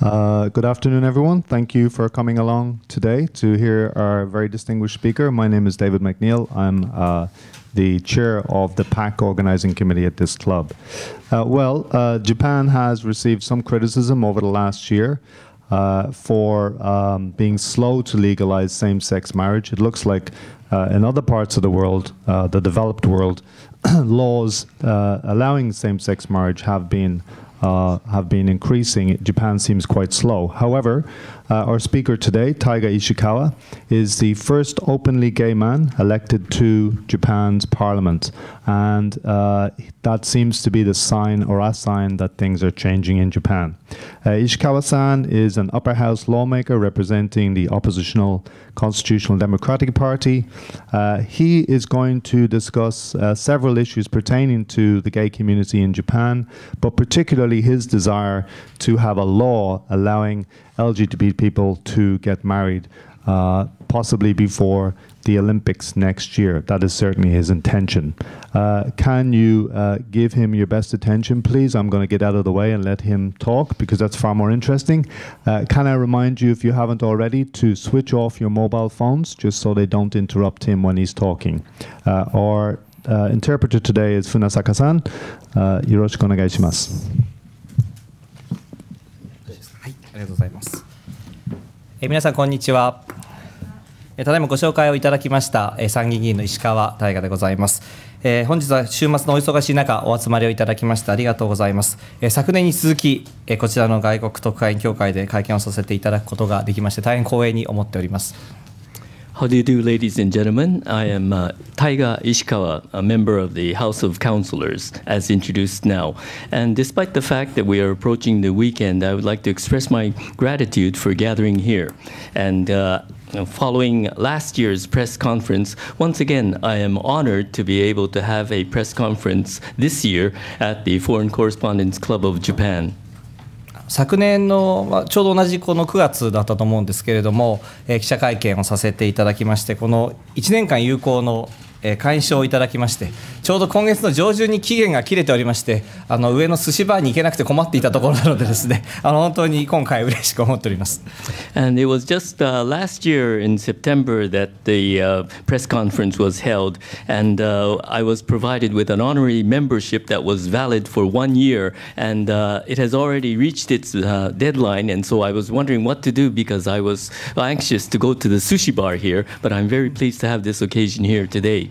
Uh, good afternoon, everyone. Thank you for coming along today to hear our very distinguished speaker. My name is David McNeil. I'm uh, the chair of the PAC organizing committee at this club. Uh, well, uh, Japan has received some criticism over the last year uh, for um, being slow to legalize same-sex marriage. It looks like uh, in other parts of the world, the developed world, laws allowing same-sex marriage have been uh, have been increasing, Japan seems quite slow. However, uh, our speaker today, Taiga Ishikawa, is the first openly gay man elected to Japan's parliament. And uh, that seems to be the sign or a sign that things are changing in Japan. Uh, Ishikawa san is an upper house lawmaker representing the oppositional Constitutional Democratic Party. Uh, he is going to discuss uh, several issues pertaining to the gay community in Japan, but particularly his desire to have a law allowing LGBT people to get married, uh, possibly before the Olympics next year. That is certainly his intention. Uh, can you uh, give him your best attention, please? I'm going to get out of the way and let him talk because that's far more interesting. Uh, can I remind you, if you haven't already, to switch off your mobile phones just so they don't interrupt him when he's talking? Uh, our uh, interpreter today is Funasaka-san. Uh, yoroshiku ありがとうございます。え皆さんこんにちは。えただいまご紹介をいただきましたえ参議院議員の石川大河でございます。えー、本日は週末のお忙しい中お集まりをいただきましてありがとうございます、えー、昨年に続き、えー、こちらの外国特派員協会で会見をさせていただくことができまして大変光栄に思っております How do you do, ladies and gentlemen? I am uh, Taiga Ishikawa, a member of the House of Counselors, as introduced now. And despite the fact that we are approaching the weekend, I would like to express my gratitude for gathering here. And uh, Following last year's press conference, once again, I am honored to be able to have a press conference this year at the Foreign Correspondents Club of Japan. 昨年の、まあ、ちょうど同じこの9月だったと思うんですけれども、えー、記者会見をさせていただきましてこの1年間有効の会員証をいただきましてちょうど今月の上旬に期限が切れておりましてあの上の寿司バーに行けなくて困っていたところなのでですねあの本当に今回嬉しく思っております。And it was just、uh, last year in September that the、uh, press conference was held and、uh, I was provided with an honorary membership that was valid for one year and、uh, it has already reached its、uh, deadline and so I was wondering what to do because I was anxious to go to the sushi bar here but I'm very pleased to have this occasion here today.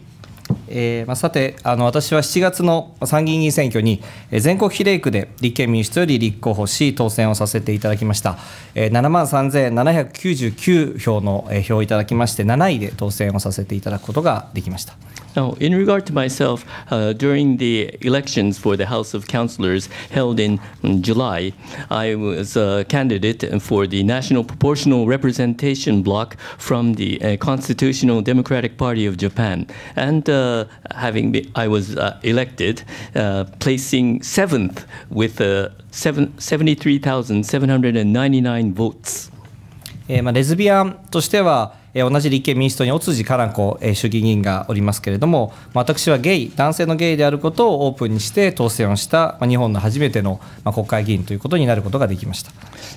えーまあ、さてあの、私は7月の参議院議員選挙に、えー、全国比例区で立憲民主党より立候補し、当選をさせていただきました、えー、7万3799票の、えー、票をいただきまして、7位で当選をさせていただくことができました。Now, in regard to myself, uh, during the elections for the House of Councillors held in July, I was a candidate for the National Proportional Representation Bloc from the uh, Constitutional Democratic Party of Japan. And uh, having I was uh, elected, uh, placing seventh with uh, seven, 73,799 votes. えーまあ、レズビアンとしては eh, え同じ立憲民主党に尾辻か奈子、え衆議院議員がおりますけれども、私はゲイ、男性のゲイであることをオープンにして当選をした、ま日本の初めての、ま国会議員ということになることができました。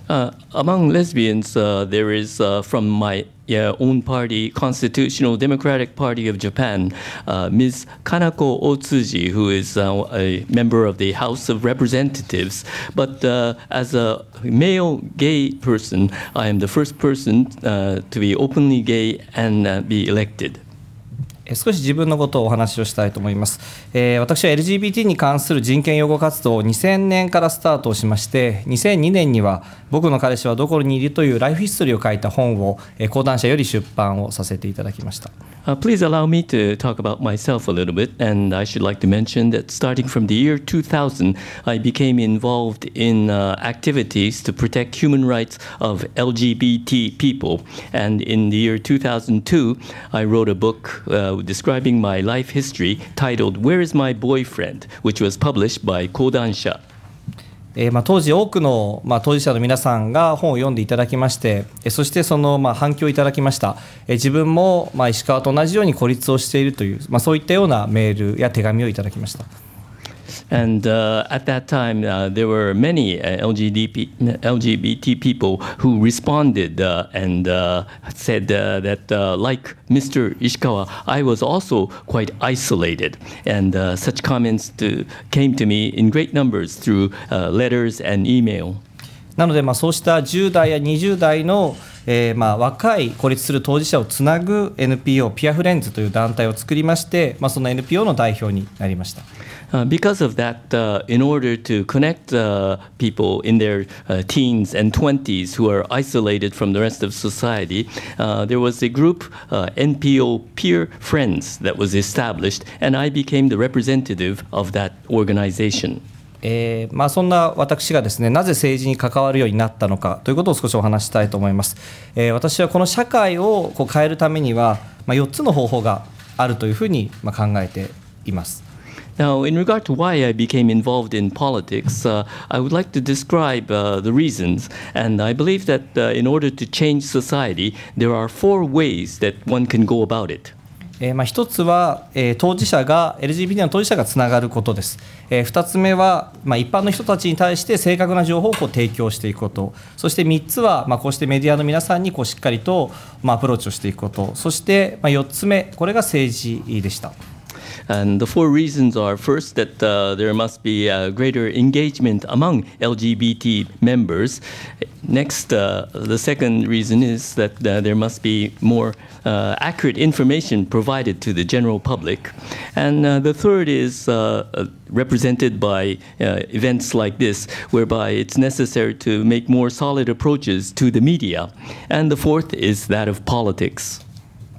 Uh, among lesbians,、uh, there is、uh, from my yeah, uh, own party, Constitutional Democratic Party of Japan, uh, Ms. Kanako Otsuji, who is uh, a member of the House of Representatives. But uh, as a male gay person, I am the first person uh, to be openly gay and uh, be elected. 少し自分のことをお話をしたいと思います、えー、私は LGBT に関する人権擁護活動を2000年からスタートしまして2002年には「僕の彼氏はどこにいる?」というライフヒストリーを書いた本を、えー、講談社より出版をさせていただきました、uh, Please allow me to talk about myself a little bit and I should like to mention that starting from the year 2000 I became involved in、uh, activities to protect human rights of LGBT people and in the year 2002 I wrote a book、uh, describing my life history titled Where is My Boyfriend? which was published by えーまあ、当時多くの、まあ、当事者の皆さんが本を読んでいただきまして、えそしてその、まあ、反響いただきました、え自分も、まあ、石川と同じように孤立をしているという、まあ、そういったようなメールや手紙をいただきました。And uh, at that time, uh, there were many uh, LGBT, LGBT people who responded uh, and uh, said uh, that, like Mr. Ishikawa, I was also quite isolated. And such comments to, came to me in great numbers through letters and email. なので、まあ、そうした10代や20代の、えー、まあ若い孤立する当事者をつなぐ NPO ピアフレンズという団体を作りまして、まあ、その NPO の代表になりました。because of that, uh, in order to connect uh, people in their teens and 20s who are isolated from the rest of society, there was a group, NPO Peer Friends, that was established, and I became the representative of that organization. えーまあ、そんな私がですねなぜ政治に関わるようになったのかということを少しお話したいと思います、えー、私はこの社会をこう変えるためには、まあ、4つの方法があるというふうに、まあ、考えています Now, in regard to why I became involved in politics, uh, I would like to describe uh, the reasons. And I believe that uh, in order to change society, there are four ways that one can go about it. えまあ、一つは、えー、当事者が LGBT の当事者がつながることです、えー、2つ目は、まあ、一般の人たちに対して正確な情報を提供していくことそして三つは、まあ、こうしてメディアの皆さんにこうしっかりと、まあ、アプローチをしていくことそして、まあ、四つ目これが政治でした。And the four reasons are first, that uh, there must be uh, greater engagement among LGBT members. Next, uh, the second reason is that uh, there must be more uh, accurate information provided to the general public. And the third is represented by events like this, whereby it's necessary to make more solid approaches to the media. And the fourth is that of politics.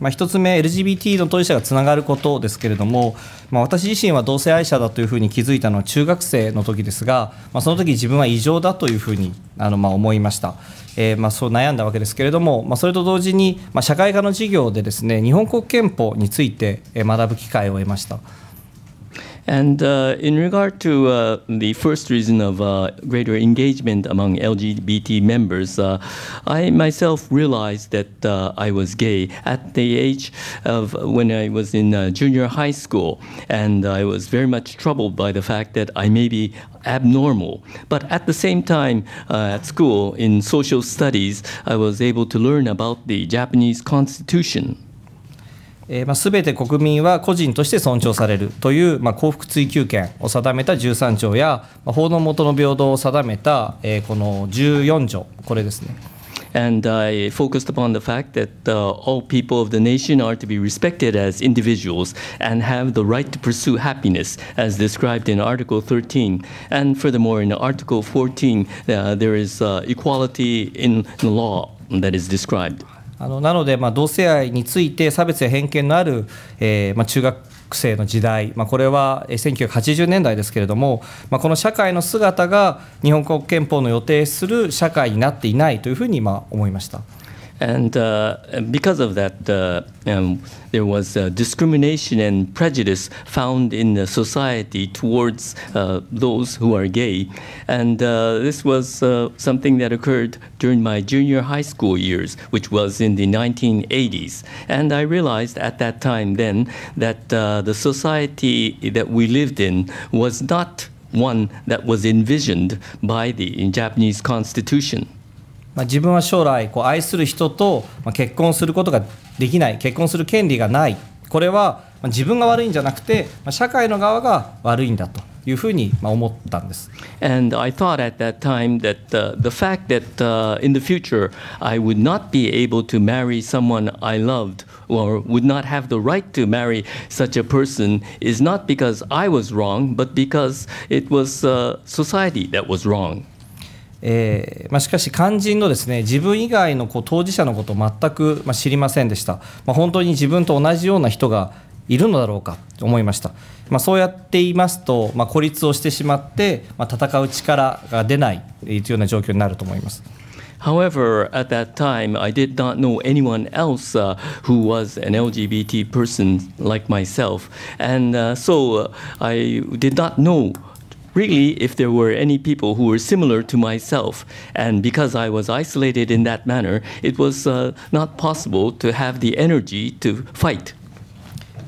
まあ、1つ目、LGBT の当事者がつながることですけれども、まあ、私自身は同性愛者だというふうに気づいたのは中学生の時ですが、まあ、その時自分は異常だというふうにあのまあ思いました、えー、まあそう悩んだわけですけれども、まあ、それと同時に、まあ、社会科の授業でですね日本国憲法について学ぶ機会を得ました。And uh, in regard to uh, the first reason of uh, greater engagement among LGBT members, uh, I myself realized that uh, I was gay at the age of when I was in uh, junior high school, and I was very much troubled by the fact that I may be abnormal. But at the same time, at school in social studies, I was able to learn about the Japanese constitution えーまあ、全て国民は個人として尊重されるという、まあ、幸福追求権を定めた13条や、まあ、法の下の平等を定めた、えー、この14条、これですね。And I focused upon the fact that uh, all people of the nation are to be respected as individuals and have the right to pursue happiness, as described in Article 13. And furthermore, in Article 14, uh, there is uh, equality in the law that is described. あのなので、まあ、同性愛について差別や偏見のある、えーまあ、中学生の時代、まあ、これは1980年代ですけれども、まあ、この社会の姿が日本国憲法の予定する社会になっていないというふうにまあ思いました。Uh, and because of that, uh, um, there was uh, discrimination and prejudice found in the society towards those who are gay. And this was something that occurred during my junior high school years, which was in the 1980s. And I realized at that time then that the society that we lived in was not one that was envisioned by the Japanese constitution. まあ、自分は将来こう愛する人と結婚することができない結婚する権利がないこれは自分が悪いんじゃなくて社会の側が悪いんだというふうに思ったんです。And I thought at that time that、uh, the fact that、uh, in the future I would not be able to marry someone I loved or would not have the right to marry such a person is not because I was wrong, but because it was、uh, society that was wrong. えーまあ、しかし肝心のですね自分以外のこう当事者のことを全く、まあ、知りませんでした、まあ、本当に自分と同じような人がいるのだろうかと思いました、まあ、そうやっていますと、まあ、孤立をしてしまって、まあ、戦う力が出ないというような状況になると思います。However, at that time, I did not know anyone else uh, who was an LGBT person like myself. And uh, so uh, I did not know Really, if there were any people who were similar to myself, and because I was isolated in that manner, it was uh, not possible to have the energy to fight.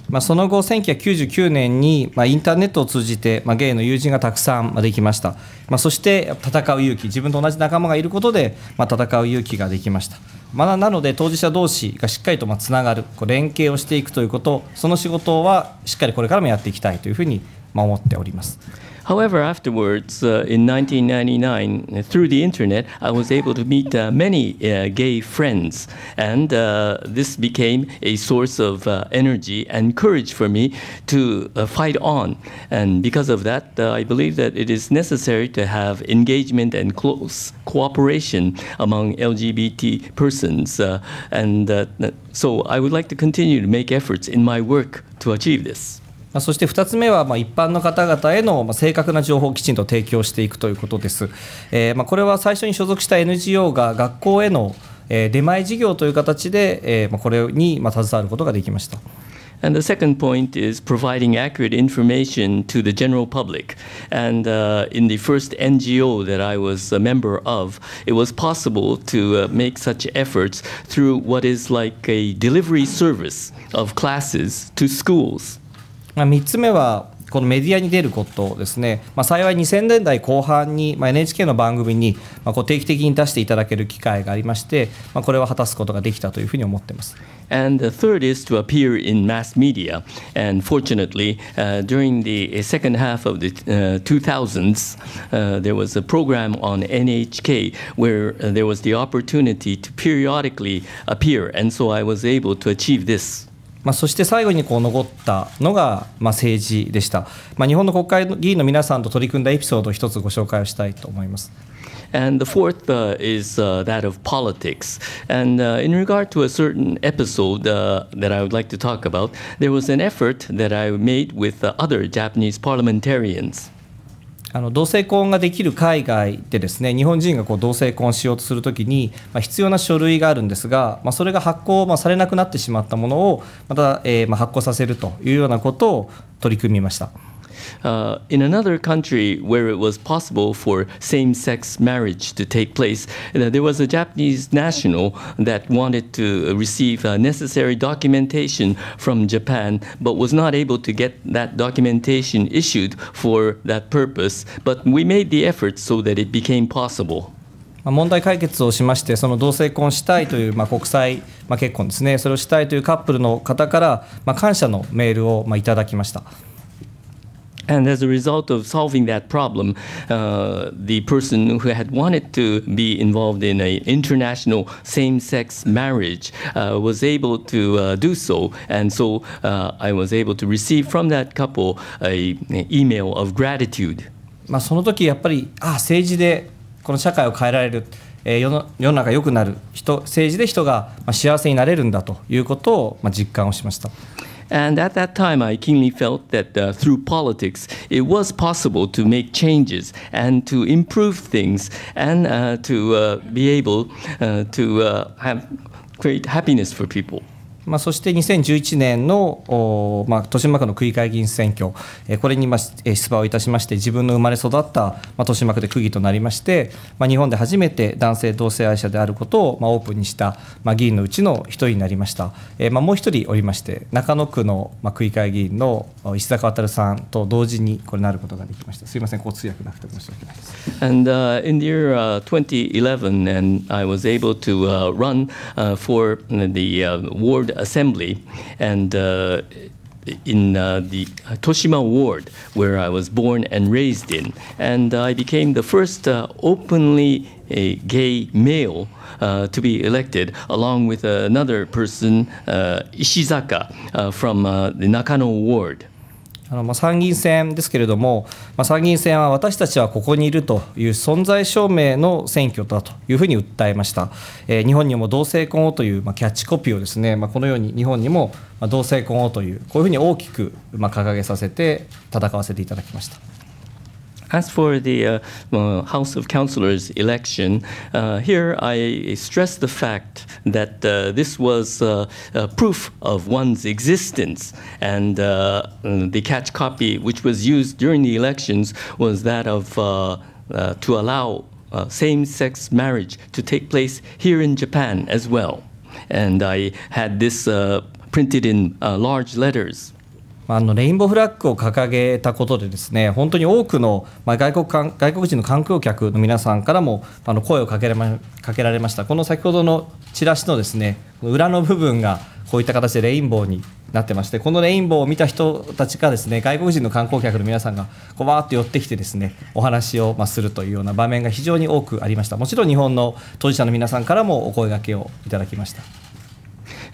まあ、その後、1999年に、まあ、インターネットを通じて、まあ、ゲイの友人がたくさんできました、まあ、そして戦う勇気自分と同じ仲間がいることで、まあ、戦う勇気ができました、まあ、なので当事者同士がしっかりとまあつながるこう連携をしていくということその仕事はしっかりこれからもやっていきたいというふうにまあ思っております。However, afterwards, uh, in 1999, through the internet, I was able to meet uh, many uh, gay friends, and uh, this became a source of uh, energy and courage for me to uh, fight on. And because of that, I believe that it is necessary to have engagement and close cooperation among LGBT persons. and so I would like to continue to make efforts in my work to achieve this. まあ、そして2つ目は、まあ、一般の方々への、まあ、正確な情報をきちんと提供していくということです。えーまあ、これは最初に所属した NGO が学校への、えー、出前事業という形で、えーまあ、これに、まあ、携わることができました。And the second point is providing accurate information to the general public. And uh, in the first NGO that I was a member of, it was possible to uh, make such efforts through what is like a delivery service of classes to schools. まあ、3つ目はこのメディアに出ることですね、まあ、幸い2000年代後半に、まあ、NHK の番組に、まあ、こう定期的に出していただける機会がありまして、まあ、これは果たすことができたというふうに思っています。And the third is to appear in mass media. And fortunately, uh, during the second half of the uh, 2000s, uh, there was a program on NHK where uh, there was the opportunity to periodically appear. And so I was able to achieve this. まあ、そして最後にこう残ったのが、まあ、政治でした、まあ、日本の国会議員の皆さんと取り組んだエピソードを一つご紹介をしたいと思います。And the fourth uh, is uh, that of politics. And uh, in regard to a certain episode that I would like to talk about, there was an effort that I made with uh, other Japanese parliamentarians. あの同性婚ができる海外でですね日本人がこう同性婚しようとするときに、まあ、必要な書類があるんですが、まあ、それが発行、まあ、されなくなってしまったものをまた、えーまあ、発行させるというようなことを取り組みました。Uh, in another country where it was possible for same sex marriage to take place, uh, there was a Japanese national that wanted to receive uh, necessary documentation from Japan but was not able to get that documentation issued for that purpose. But we made the effort so that it became possible. 問題解決をしまして、その同性婚したいという、まあ、国際、まあ、結婚ですね、それをしたいというカップルの方から、まあ、感謝のメールを、まあ、いただきました。And as a result of solving that problem, uh, the person who had wanted to be involved in an international same sex marriage uh, was able to uh, do so. And so I was able to receive from that couple an email of gratitude. まあその時やっぱりあ政治でこの社会を変えられる、えー、世の世の中良くなる人政治で人が幸せになれるんだということを、まあ、実感をしました。And at that time, I keenly felt that uh, through politics, it was possible to make changes and to improve things and uh, to uh, be able uh, to uh, have create happiness for people. まあ、そして2011年の、お、まあ、豊島区の区議会議員選挙、えー、これに、まあ、出馬をいたしまして、自分の生まれ育った、まあ、豊島区で区議となりまして、まあ、日本で初めて男性同性愛者であることを、まあ、オープンにした、まあ、議員のうちの一人になりました、えーまあ、もう一人おりまして、中野区の、まあ、区議会議員の石坂渉さんと同時にこれなることができました。すみません、こう通訳なくて申し訳ないです。And、uh, in the year、uh, 2011, and I was able to、uh, run、uh, for the、uh, ward assembly, and uh, in uh, the Toshima Ward, where I was born and raised in. And uh, I became the first uh, openly gay male uh, to be elected, along with another person, uh, Ishizaka, from the Nakano Ward. あのまあ参議院選ですけれども、まあ、参議院選は私たちはここにいるという存在証明の選挙だというふうに訴えました、えー、日本にも同性婚をというまあキャッチコピーをですね、まあ、このように日本にも同性婚をというこういうふうに大きくまあ掲げさせて戦わせていただきました。As for the uh, uh, House of Councillors election, uh, here I stress the fact that this was proof of one's existence, and the catch copy which was used during the elections was that of to allow uh, same-sex marriage to take place here in Japan as well. And I had this uh, printed in uh, large letters あのレインボーフラッグを掲げたことでですね本当に多くの、ま外国か外国人の観光客の皆さんからもあの声をかけられまかけられましたこの先ほどのチラシのですね裏の部分がこういった形でレインボーになってましてこのレインボーを見た人たちがですね外国人の観光客の皆さんがこうわーっと寄ってきてですねお話をまするというような場面が非常に多くありましたもちろん日本の当事者の皆さんからもお声がけをいただきました。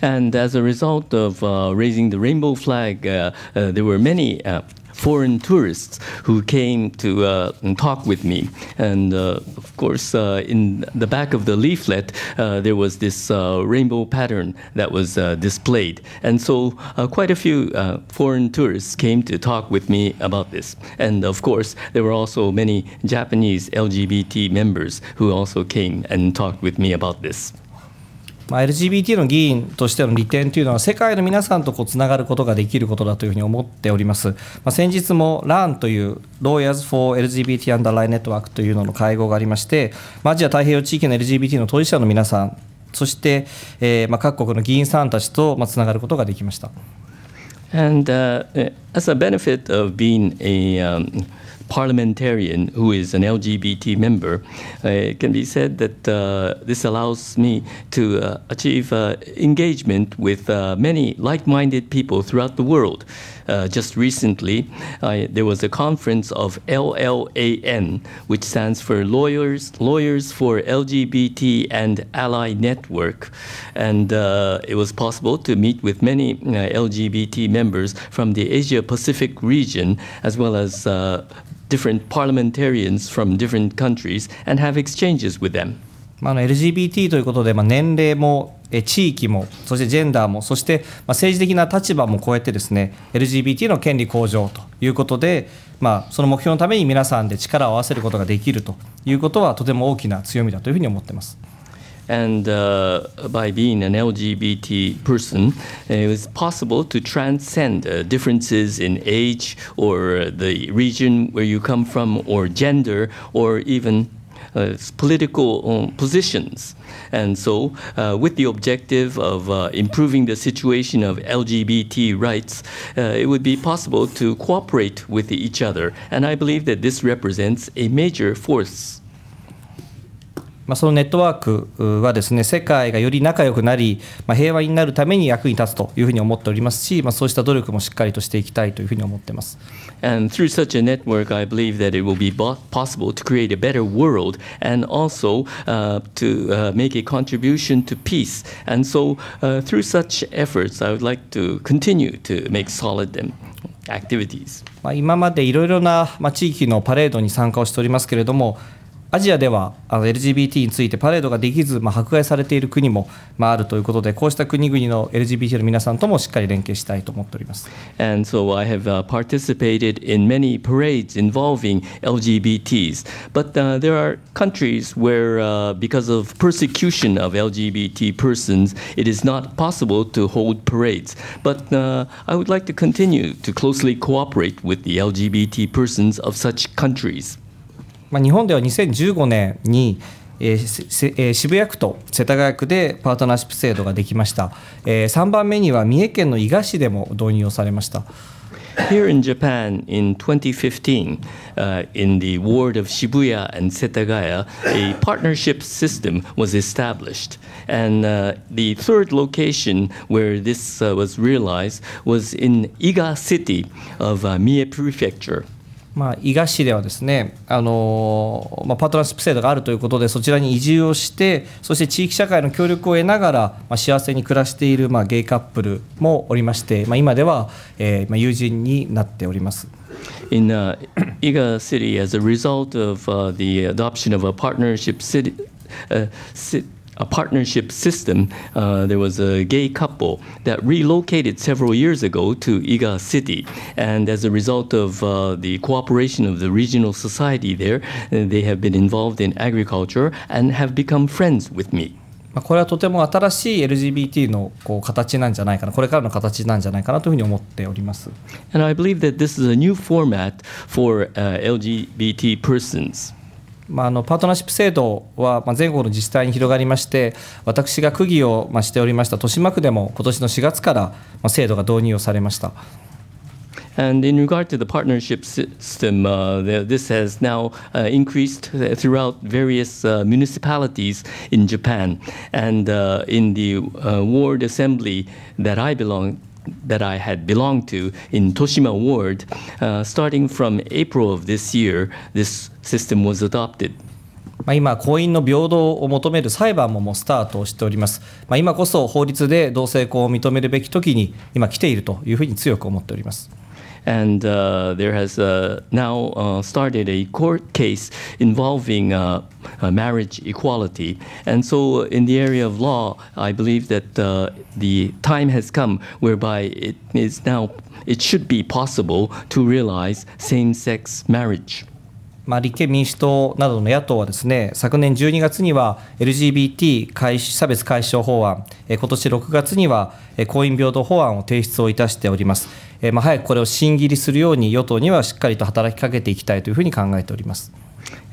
And as a result of uh, raising the rainbow flag, uh, uh, there were many foreign tourists who came to uh, talk with me. And uh, of course, uh, in the back of the leaflet, there was this rainbow pattern that was displayed. And so, quite a few foreign tourists came to talk with me about this. And of course, there were also many Japanese LGBT members who also came and talked with me about this. まあ、LGBT の議員としての利点というのは世界の皆さんとこうつながることができることだというふうに思っております、まあ、先日も LAN という Lawyers for LGBT u n d Ally Network というのの会合がありまして、まあ、アジア太平洋地域の LGBT の当事者の皆さんそして、えーまあ、各国の議員さんたちと、まあ、つながることができました。And、uh, as a benefit of being a、um parliamentarian who is an LGBT member, it uh, can be said that uh, this allows me to uh, achieve engagement with many like-minded people throughout the world. just recently, there was a conference of LLAN, which stands for Lawyers Lawyers for LGBT and Ally Network, and it was possible to meet with many LGBT members from the Asia Pacific region, as well as uh, different parliamentarians from different countries and have exchanges with them. まあ、LGBT ということで、まあ、年齢もえ地域もそしてジェンダーもそしてま政治的な立場も超えてですね LGBT の権利向上ということで、まあ、その目標のために皆さんで力を合わせることができるということはとても大きな強みだというふうに思ってます。And uh, by being an LGBT person, it was possible to transcend uh, differences in age or uh, the region where you come from or gender or even uh, political um, positions. And so, uh, with the objective of uh, improving the situation of LGBT rights, uh, it would be possible to cooperate with each other. And I believe that this represents a major force まあ、そのネットワークはですね世界がより仲良くなり、まあ、平和になるために役に立つというふうに思っておりますし、まあ、そうした努力もしっかりとしていきたいというふうに思っています。And through such a network, I believe that it will be possible to create a better world and also、uh, to uh, make a contribution to peace. And so, uh, through such efforts, I would like to continue to make solid them. まあ、今までいろいろな、まあ、地域のパレードに参加をしておりますけれども、アジアではあの LGBT についてパレードができず、まあ、迫害されている国も、まあ、あるということでこうした国々の LGBT の皆さんともしっかり連携したいと思っております。And so I have、participated in many parades involving LGBTs, but、uh, there are countries where、uh, because of persecution of LGBT persons, it is not possible to hold parades. But、uh, I would like to continue to closely cooperate with the LGBT persons of such countries. まあ、日本では2015年にえーえー、渋谷区と世田谷区でパートナーシップ制度ができました、えー、3番目には三重県の伊賀市でも導入されました Here in Japan in 2015, uh, in the ward of Shibuya and Setagaya, a partnership system was established. And uh, the third location where this uh, was realized was in Iga City of Mie Prefecture. まあ、伊賀市ではですね、あのまあ、パートナーシップ制度があるということで、そちらに移住をして、そして地域社会の協力を得ながら、まあ、幸せに暮らしている、まあ、ゲイカップルもおりまして、まあ、今では、えーまあ、友人になっております。In uh, Iga City, as a result of uh, the adoption of a partnership city, uh, city a partnership system. Uh, there was a gay couple that relocated several years ago to Iga City, and as a result of uh, the cooperation of the regional society there, they have been involved in agriculture and have become friends with me. まあ、これはとても新しい LGBT のこう形なんじゃないかな、これからの形なんじゃないかなというふうに思っております。And I believe that this is a new format for、uh, LGBT persons. まあ、あのパートナーシップ制度は、ま全国の自治体に広がりまして私が区議を、ましておりました豊島区でも今年の4月から、ま制度が導入をされました。And in regard to the partnership system, uh, this has now uh, increased throughout various uh, municipalities in Japan. And in the ward assembly that I belong that I had belonged to in Toshima Ward, uh, starting from April of this year, this system was adopted. まあ、今、婚姻の平等を求める裁判ももうスタートしております。まあ、今こそ法律で同性婚を認めるべき時に今来ているというふうに強く思っております。and uh, there has uh, now uh, started a court case involving marriage equality. And so, in the area of law, I believe that the time has come whereby it is now it should be possible to realize same-sex marriage. まあ、立憲民主党などの野党はですね昨年12月には LGBT 6月には婚姻平等法案を提出をいたしておりますえまあ、早くこれを審議りするように与党にはしっかりと働きかけていきたいというふうに考えております。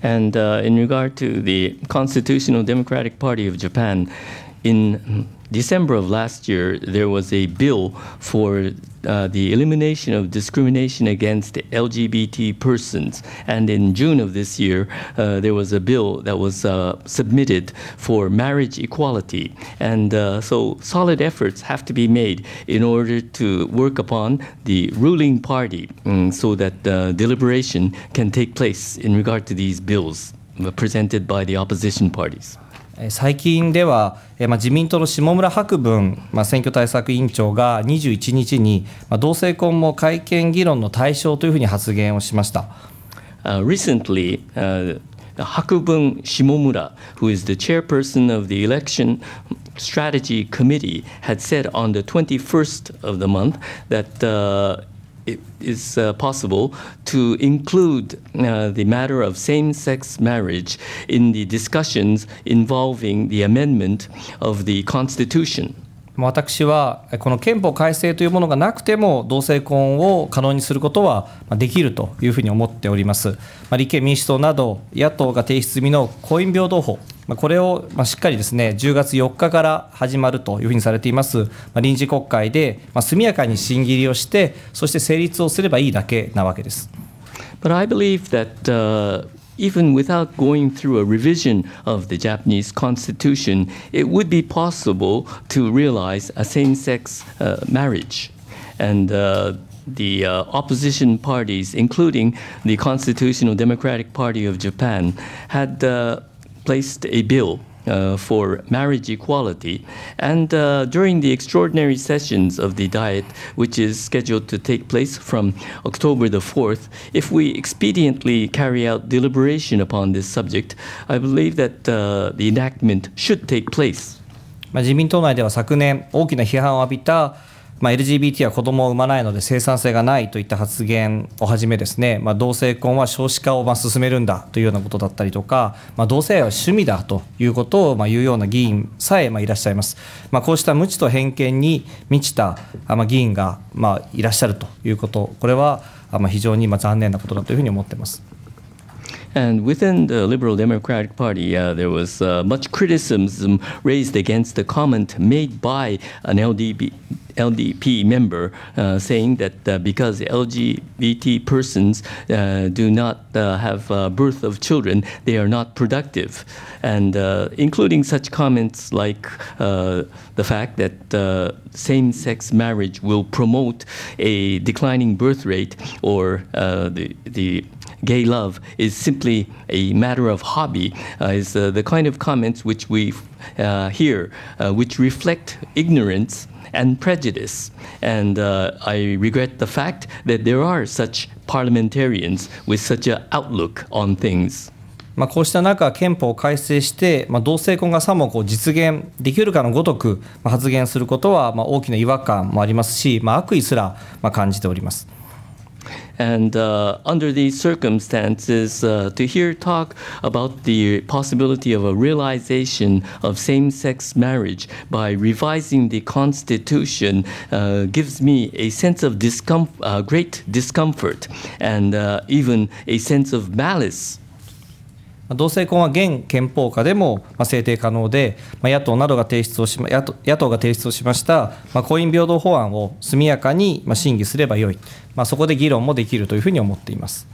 And、uh, in regard to the Constitutional Democratic Party of Japan, in December of last year, there was a bill for uh, the elimination of discrimination against LGBT persons. And in June of this year, uh, there was a bill that was uh, submitted for marriage equality. And uh, so solid efforts have to be made in order to work upon the ruling party um, so that uh, deliberation can take place in regard to these bills presented by the opposition parties. 最近では、自民党の下村博文、選挙対策委員長が21日に、同性婚も改憲議論の対象というふうに発言をしました。recently, uh, h a k u who is the chairperson of the election strategy committee, had said on the 21st of the month that uh, it is uh, possible to include uh, the matter of same sex marriage in the discussions involving the amendment of the Constitution. 私はこの憲法改正というものがなくても同性婚を可能にすることはできるというふうに思っております、ま立憲民主党など野党が提出済みの婚姻平等法これをしっかりですね10月4日から始まるというふうにされています臨時国会で速やかに審議入りをしてそして成立をすればいいだけなわけです。But I believe that、uh even without going through a revision of the Japanese constitution, it would be possible to realize a same sex uh, marriage. And uh, the uh, opposition parties, including the Constitutional Democratic Party of Japan, had uh, placed a bill uh, for marriage equality. And uh, during the extraordinary sessions of the Diet, which is scheduled to take place from October the 4th, if we expediently carry out deliberation upon this subject, I believe that uh, the enactment should take place. まあ、自民党内では昨年大きな批判を浴びたまあ、LGBT は子供を産まないので生産性がないといった発言をはじめですね、まあ、同性婚は少子化をま進めるんだというようなことだったりとか、まあ、同性愛は趣味だということをま言うような議員さえまいらっしゃいます、まこうした無知と偏見に満ちたま議員がまいらっしゃるということこれはま非常にま残念なことだというふうに思ってます。And within the Liberal Democratic Party, uh, there was uh, much criticism raised against the comment made by an LDP, LDP member uh, saying that uh, because LGBT persons uh, do not uh, have uh, birth of children, they are not productive, and uh, including such comments like the fact that same-sex marriage will promote a declining birth rate or the the gay love is simply a matter of hobby uh, is the kind of comments which we hear, which reflect ignorance and prejudice. And uh, I regret the fact that there are such parliamentarians with such an outlook on things. まあこうした中、憲法を改正して、まあ、同性婚がさもこう実現できるかのごとく、まあ、発言することはまあ大きな違和感もありますし、まあ、悪意すらまあ感じております。And uh, under these circumstances, uh, to hear talk about the possibility of a realization of same sex marriage by revising the Constitution uh, gives me a sense of discom- uh, great discomfort and uh, even a sense of malice 同性婚は現憲法下でも制定可能で、野党などが提出をし、野党が提出をしました、婚姻平等法案を速やかに審議すればよい、そこで議論もできるというふうに思っています。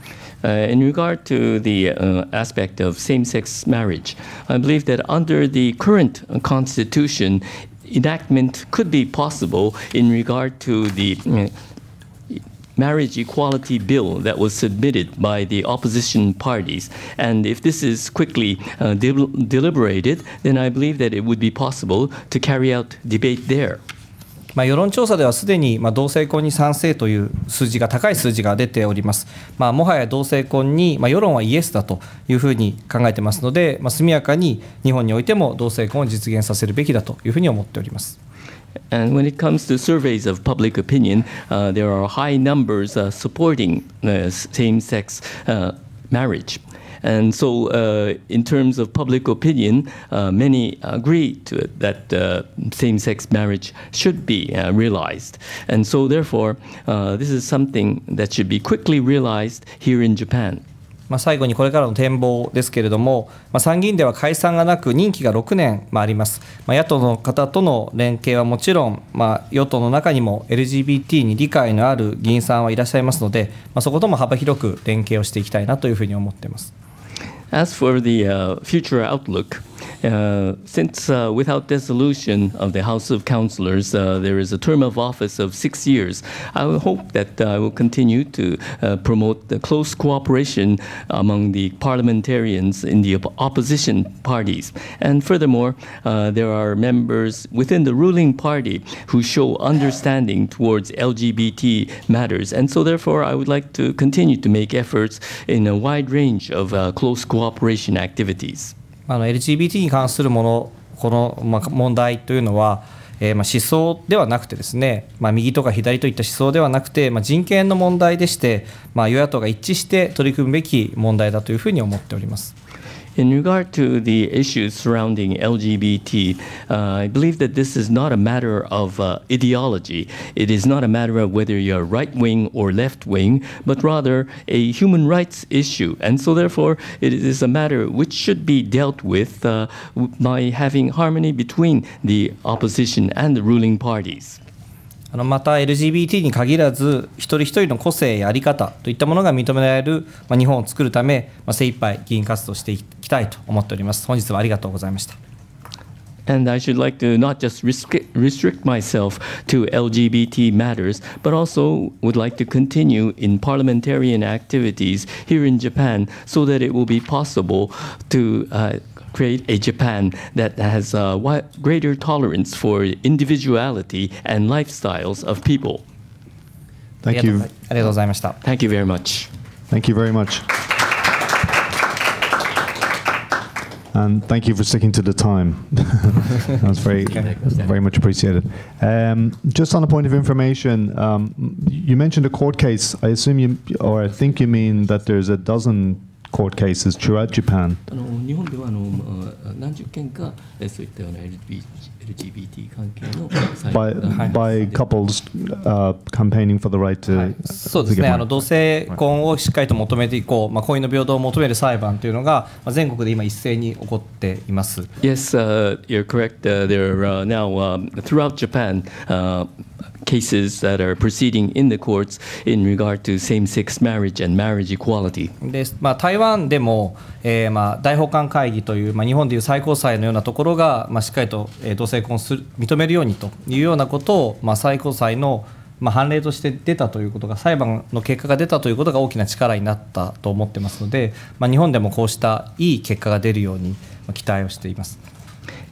Uh, in regard to the uh, aspect of same sex marriage, I believe that under the current constitution, enactment could be possible in regard to the uh, marriage equality bill that was submitted by the opposition parties. And if this is quickly uh, de deliberated, then I believe that it would be possible to carry out debate there. まあ、世論調査ではすでに、まあ、同性婚に賛成という数字が高い数字が出ております、まあ、もはや同性婚に、まあ、世論はイエスだというふうに考えてますので、まあ、速やかに日本においても同性婚を実現させるべきだというふうに思っております。And when it comes to surveys of public opinion, uh, there are high numbers uh, supporting uh, same sex marriage. And so, uh, in terms of public opinion, uh, many agree to it, that uh, same sex marriage should be realized. And so, therefore, this is something that should be quickly realized here in Japan. まあ、最後にこれからの展望ですけれども、まあ、参議院では解散がなく、任期が6年、もあ、ります、まあ、野党の方との連携はもちろん、まあ、与党の中にも LGBT に理解のある議員さんはいらっしゃいますので、まあ、そことも幅広く連携をしていきたいなというふうに思っています。As for the、uh, future outlook Uh, since uh, without dissolution of the House of Councillors, uh, there is a term of office of six years, I hope that uh, I will continue to uh, promote the close cooperation among the parliamentarians in the op opposition parties. And furthermore, there are members within the ruling party who show understanding towards LGBT matters. And so, therefore, I would like to continue to make efforts in a wide range of close cooperation activities. あの LGBT に関するものこの、まあ、問題というのは、えー、まあ思想ではなくてですね、まあ、右とか左といった思想ではなくて、まあ、人権の問題でして、まあ、与野党が一致して取り組むべき問題だというふうに思っております。In regard to the issues surrounding LGBT, uh, I believe that this is not a matter of uh, ideology. It is not a matter of whether you're right wing or left wing, but rather a human rights issue. And so, therefore, it is a matter which should be dealt with uh, by having harmony between the opposition and the ruling parties. あのまた LGBT に限らず一人一人の個性やあり方といったものが認められる、まあ、日本を作るため、まあ、精一杯議員活動していきたいと思っております本日はありがとうございました And I should like to not just restrict myself to LGBT matters, but also would like to continue in parliamentarian activities here in Japan so that it will be possible to uh, create a Japan that has a uh, greater tolerance for individuality and lifestyles of people. Thank you. Thank you very much. Thank you very much. And thank you for sticking to the time. That's very, very much appreciated. Um, just on a point of information, um, you mentioned a court case. I assume you, or I think you mean that there's a dozen court cases throughout Japan. あの日本ではあの何十件かそういったような LGBT 関係の by, by couples、uh, campaigning for the right to、はい、そうですねあの同性婚をしっかりと求めていこう、まあ、婚姻の平等を求める裁判というのが、まあ、全国で今一斉に起こっています。Yes,、uh, you're correct.、Uh, there are、uh, now、uh, throughout Japan、uh, cases that are proceeding in the courts in regard to same-sex marriage and marriage equality. で、まあ台湾でも、えまあ大法官会議というまあ日本でいう最高裁のようなところがまあしっかりと、え同性婚する認めるようにというようなことをまあ最高裁のまあ、判例として出たということが裁判の結果が出たということが大きな力になったと思ってますので、まあ、日本でもこうしたいい結果が出るように期待をしています。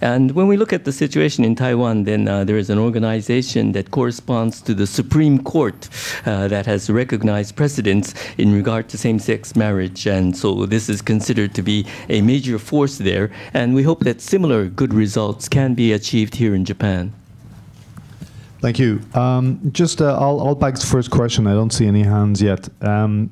And when we look at the situation in Taiwan, then uh, there is an organization that corresponds to the Supreme Court uh, that has recognized precedents in regard to same sex marriage. And so this is considered to be a major force there. And we hope that similar good results can be achieved here in Japan. Thank you. Um, just uh, I'll, I'll bag the first question. I don't see any hands yet. Um,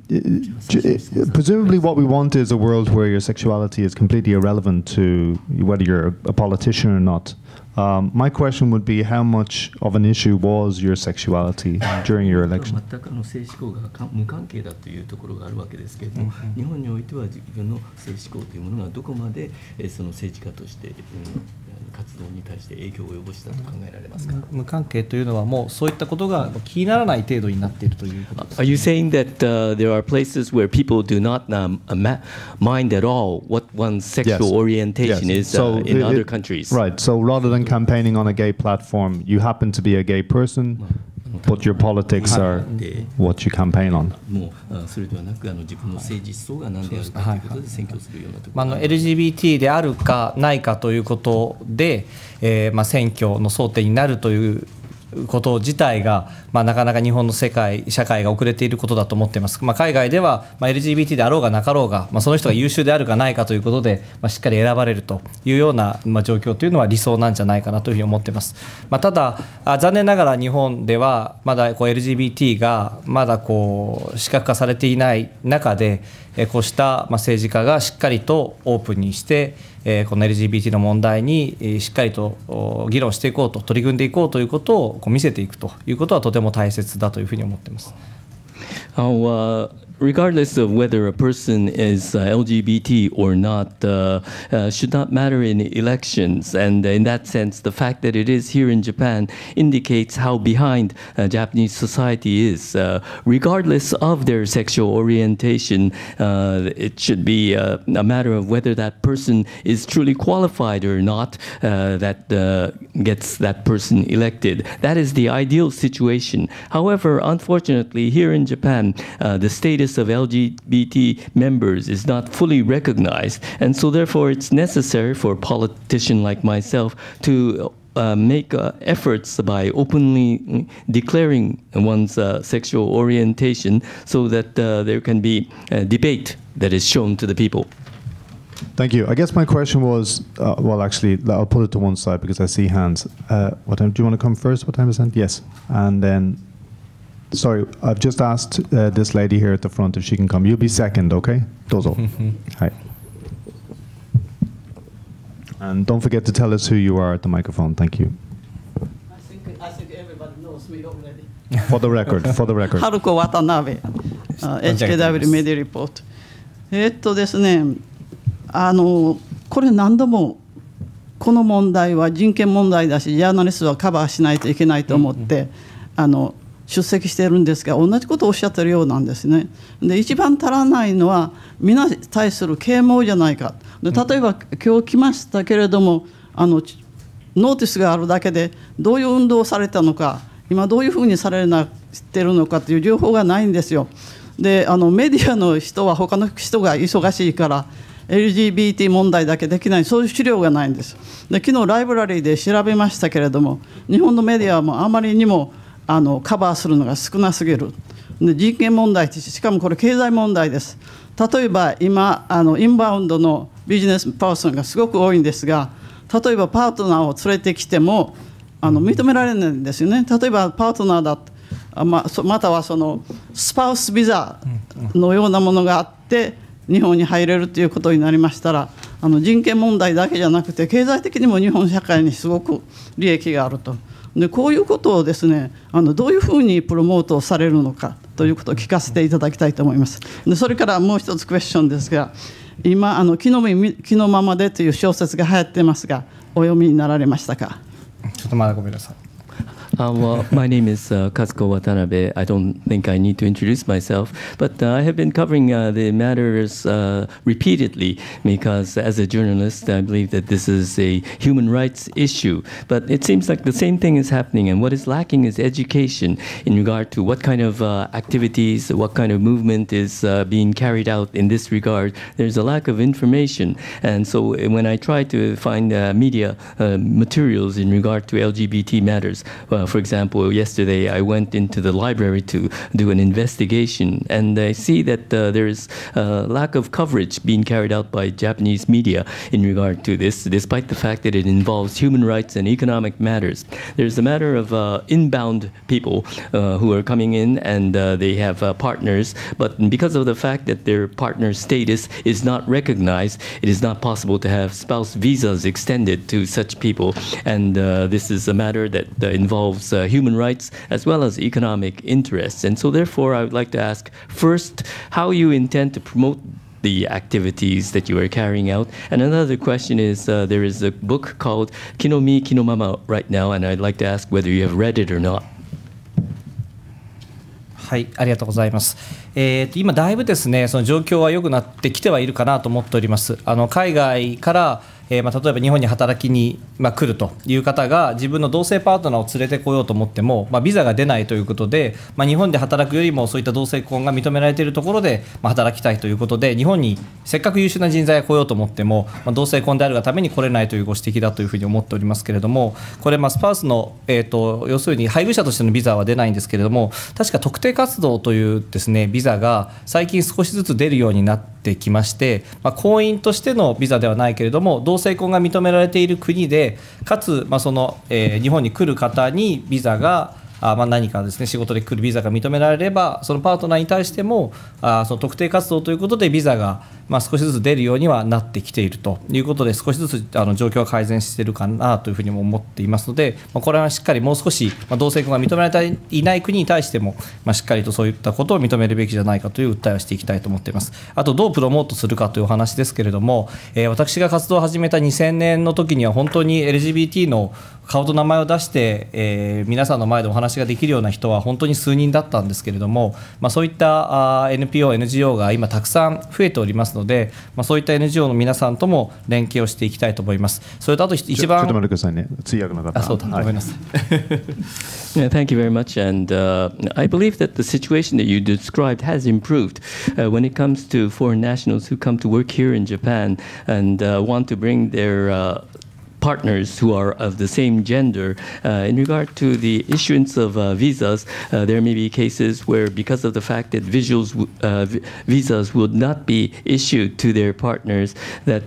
presumably, what we want is a world where your sexuality is completely irrelevant to whether you're a politician or not. Um, my question would be how much of an issue was your sexuality during your election? 全くあの性思考が無関係だというところがあるわけですけれども、日本においては自分の性思考というものがどこまで、えー、その政治家として、えー活動に対して影響を及ぼしたと考えられますか無関係というのはもうそういったことが気にならない程度になっているということですか Are you saying that、uh, there are places where people do not、um, mind at all what one's sexual yes. orientation yes. is uh, so in it, other countries? Right. So rather than campaigning on a gay platform, you happen to be a gay person. What your politics are, what you campaign on. もうそれではなくあの自分の政治思想が何であるかということで選挙するようなところ、あの LGBT であるかないかということで、えーまあ、選挙の争点になるということ自体が、まあ、なかなか日本の世界社会が遅れていることだと思っています、まあ、海外では、まあ、LGBT であろうがなかろうが、まあ、その人が優秀であるかないかということで、まあ、しっかり選ばれるというような、まあ、状況というのは理想なんじゃないかなというふうに思っています、まあ、ただあ残念ながら日本ではまだこう LGBT がまだこう視覚化されていない中でこうした政治家がしっかりとオープンにして、この LGBT の問題にしっかりと議論していこうと、取り組んでいこうということを見せていくということは、とても大切だというふうに思っています。regardless of whether a person is uh, LGBT or not, uh, uh, should not matter in elections. And in that sense, the fact that it is here in Japan indicates how behind uh, Japanese society is. Uh, regardless of their sexual orientation, uh, it should be a matter of whether that person is truly qualified or not that gets that person elected. That is the ideal situation. However, unfortunately, here in Japan, the status of LGBT members is not fully recognized. And so therefore it's necessary for a politician like myself to uh, make uh, efforts by openly declaring one's uh, sexual orientation so that uh, there can be debate that is shown to the people. Thank you. I guess my question was, uh, well, actually, I'll put it to one side because I see hands. Uh, what time do you want to come first? What time is it? Yes, and then Sorry, I've just asked uh, this lady here at the front if she can come. You'll be second, okay? Dozo. h And don't forget to tell us who you are at the microphone. Thank you. I think, I think everybody knows me already. for the record, for the record. Haruko Watanabe, HKW Media Report. えっとですね、あのこれ何度もこの問題は人権問題だし、ジャーナリストはカバーしないといけないと思って、あの出席しているんですが同じことをおっしゃってるようなんですね。で一番足らないのは皆に対する啓蒙じゃないかで例えば今日来ましたけれどもあのノーティスがあるだけでどういう運動をされたのか今どういうふうにされなってるのかという情報がないんですよ。であのメディアの人は他の人が忙しいから LGBT 問題だけできないそういう資料がないんですで昨日ライブラリーで調べましたけれども日本のメディアもあまりにもあのカバーするのが少なすぎるで人権問題しかもこれ経済問題です例えば今あのインバウンドのビジネスパーソンがすごく多いんですが例えばパートナーを連れてきてもあの認められないんですよね例えばパートナーだままたはそのスパウスビザのようなものがあって日本に入れるということになりましたらあの人権問題だけじゃなくて経済的にも日本社会にすごく利益があると。でこういうことをですねあのどういうふうにプロモートされるのかということを聞かせていただきたいと思います。でそれからもう一つクエスチョンですが今あの木の「木のままで」という小説が流行ってますがお読みになられましたかちょっとまだごめんなさい Uh, well, my name is uh, Kazuko Watanabe. I don't think I need to introduce myself, but uh, I have been covering uh, the matters uh, repeatedly because, as a journalist, I believe that this is a human rights issue. But it seems like the same thing is happening, and what is lacking is education in regard to what kind of uh, activities, what kind of movement is being carried out in this regard. There's a lack of information, and so eh, when I try to find media materials in regard to LGBT matters, for example, yesterday I went into the library to do an investigation, and I see that uh, there is a uh, lack of coverage being carried out by Japanese media in regard to this, despite the fact that it involves human rights and economic matters. There's a matter of uh, inbound people who are coming in and they have partners, but because of the fact that their partner status is not recognized, it is not possible to have spouse visas extended to such people. And uh, this is a matter that uh, involves involves uh, human rights as well as economic interests. And so, therefore, I would like to ask first how you intend to promote the activities that you are carrying out. And another question is uh, there is a book called Kinomi Kinomama right now, and I'd like to ask whether you have read it or not. はい、ありがとうございます。えーと、今だいぶですね、その状況は良くなってきてはいるかなと思っております。あの海外からえー、まあ、例えば日本に働きに、まあ、来るという方が自分の同性パートナーを連れてこようと思っても、まあ、ビザが出ないということで、ま日本で働くよりもそういった同性婚が認められているところで、ま働きたいということで日本にせっかく優秀な人材が来ようと思っても、ま同性婚であるがために来れないというご指摘だというふうに思っておりますけれどもこれ、まスパースの、えーと、と要するに配偶者としてのビザは出ないんですけれども確か特定活動というです、ね、ビザが最近少しずつ出るようになってってきまして、まあ、婚姻としてのビザではないけれども同性婚が認められている国でかつ、まあ、その、えー、日本に来る方にビザがあまあ、何かですね仕事で来るビザが認められればそのパートナーに対してもあその特定活動ということでビザがまあ、少しずつ出るようにはなってきているということで少しずつあの状況は改善しているかなというふうにも思っていますので、まあ、これはしっかりもう少し、まあ、同性婚が認められていない国に対しても、まあ、しっかりとそういったことを認めるべきじゃないかという訴えをしていきたいと思っています。あとどうプロモートするかというお話ですけれども、えー、私が活動を始めた2000年の時には本当に LGBT の顔と名前を出して、えー、皆さんの前でお話ができるような人は本当に数人だったんですけれども、まあ、そういったあ NPO、NGO が今たくさん増えておりますのでので、まあ、そういった NGO の皆さんとも連携をしていきたいと思います。それとあと一番ちょっと待ってくださいね。通訳の方。あ、そうだ。ごめんなさい。yeah, thank you very much. And、uh, I believe that the situation that you described has improved、uh, when it comes to foreign nationals who come to work here in Japan and、uh, want to bring their、uh, partners who are of the same gender. Uh, in regard to the issuance of uh, visas, uh, there may be cases where because of the fact that visuals, visas would not be issued to their partners, that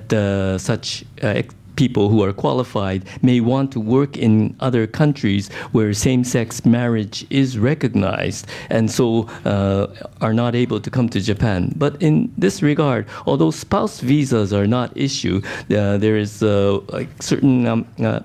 such people who are qualified may want to work in other countries where same-sex marriage is recognized and so uh, are not able to come to Japan. But in this regard, although spouse visas are not issued, uh, there is uh, like certain um, uh,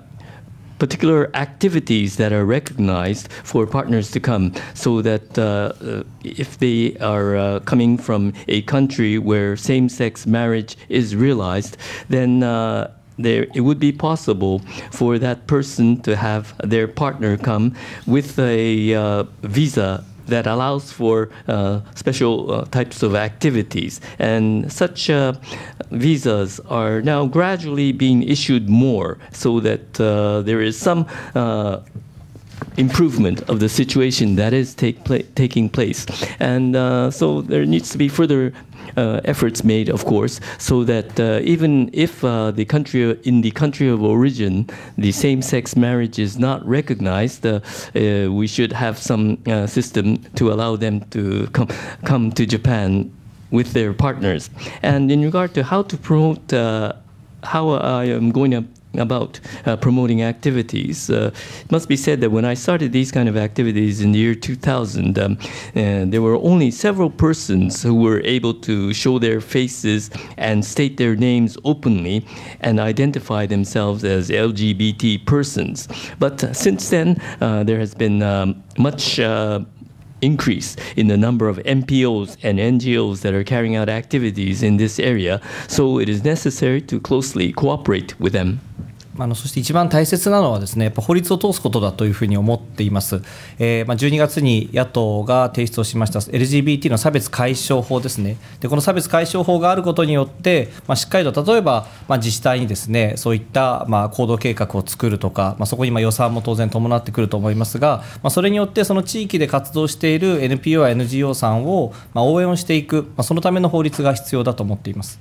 particular activities that are recognized for partners to come so that uh, uh, if they are uh, coming from a country where same-sex marriage is realized then uh, there it would be possible for that person to have their partner come with a uh, visa that allows for uh, special uh, types of activities. And such uh, visas are now gradually being issued more so that uh, there is some uh, improvement of the situation that is take pla taking place. And uh, so there needs to be further uh, efforts made, of course, so that uh, even if uh, the country in the country of origin the same-sex marriage is not recognized, we should have some system to allow them to come come to Japan with their partners. And in regard to how to promote how I am going to about uh, promoting activities. Uh, it must be said that when I started these kind of activities in the year 2000, um, uh, there were only several persons who were able to show their faces and state their names openly and identify themselves as LGBT persons. But uh, since then, uh, there has been um, much uh, increase in the number of MPOs and NGOs that are carrying out activities in this area, so it is necessary to closely cooperate with them. あのそして一番大切なのはですねやっぱ法律を通すことだというふうに思っています、えー、まあ、12月に野党が提出をしました LGBT の差別解消法ですねでこの差別解消法があることによって、まあ、しっかりと例えば、まあ、自治体にですねそういった、まあ、行動計画を作るとか、まあ、そこにま予算も当然伴ってくると思いますが、まそれによってその地域で活動している NPO や NGO さんを、ま応援をしていく、まそのための法律が必要だと思っています。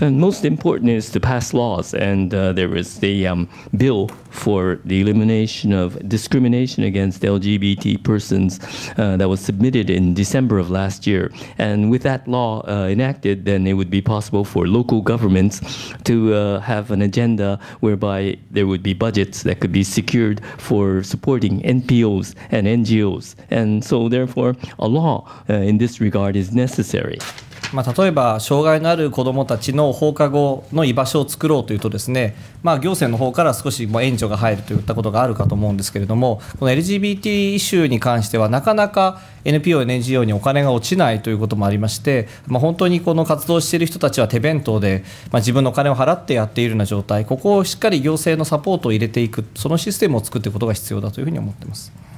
And most important is to pass laws, and uh, there was the um, bill for the elimination of discrimination against LGBT persons uh, that was submitted in December of last year. And with that law uh, enacted, then it would be possible for local governments to uh, have an agenda whereby there would be budgets that could be secured for supporting NPOs and NGOs. And so, therefore, a law uh, in this regard is necessary. まあ、例えば障害のある子どもたちの放課後の居場所を作ろうというとですね、まあ、行政の方から少しも援長が入るといったことがあるかと思うんですけれどもこの LGBT イシューに関してはなかなか NPO、NGO にお金が落ちないということもありまして、まあ、本当にこの活動している人たちは手弁当で、まあ、自分のお金を払ってやっているような状態ここをしっかり行政のサポートを入れていくそのシステムを作っていくことが必要だというふうに思ってます。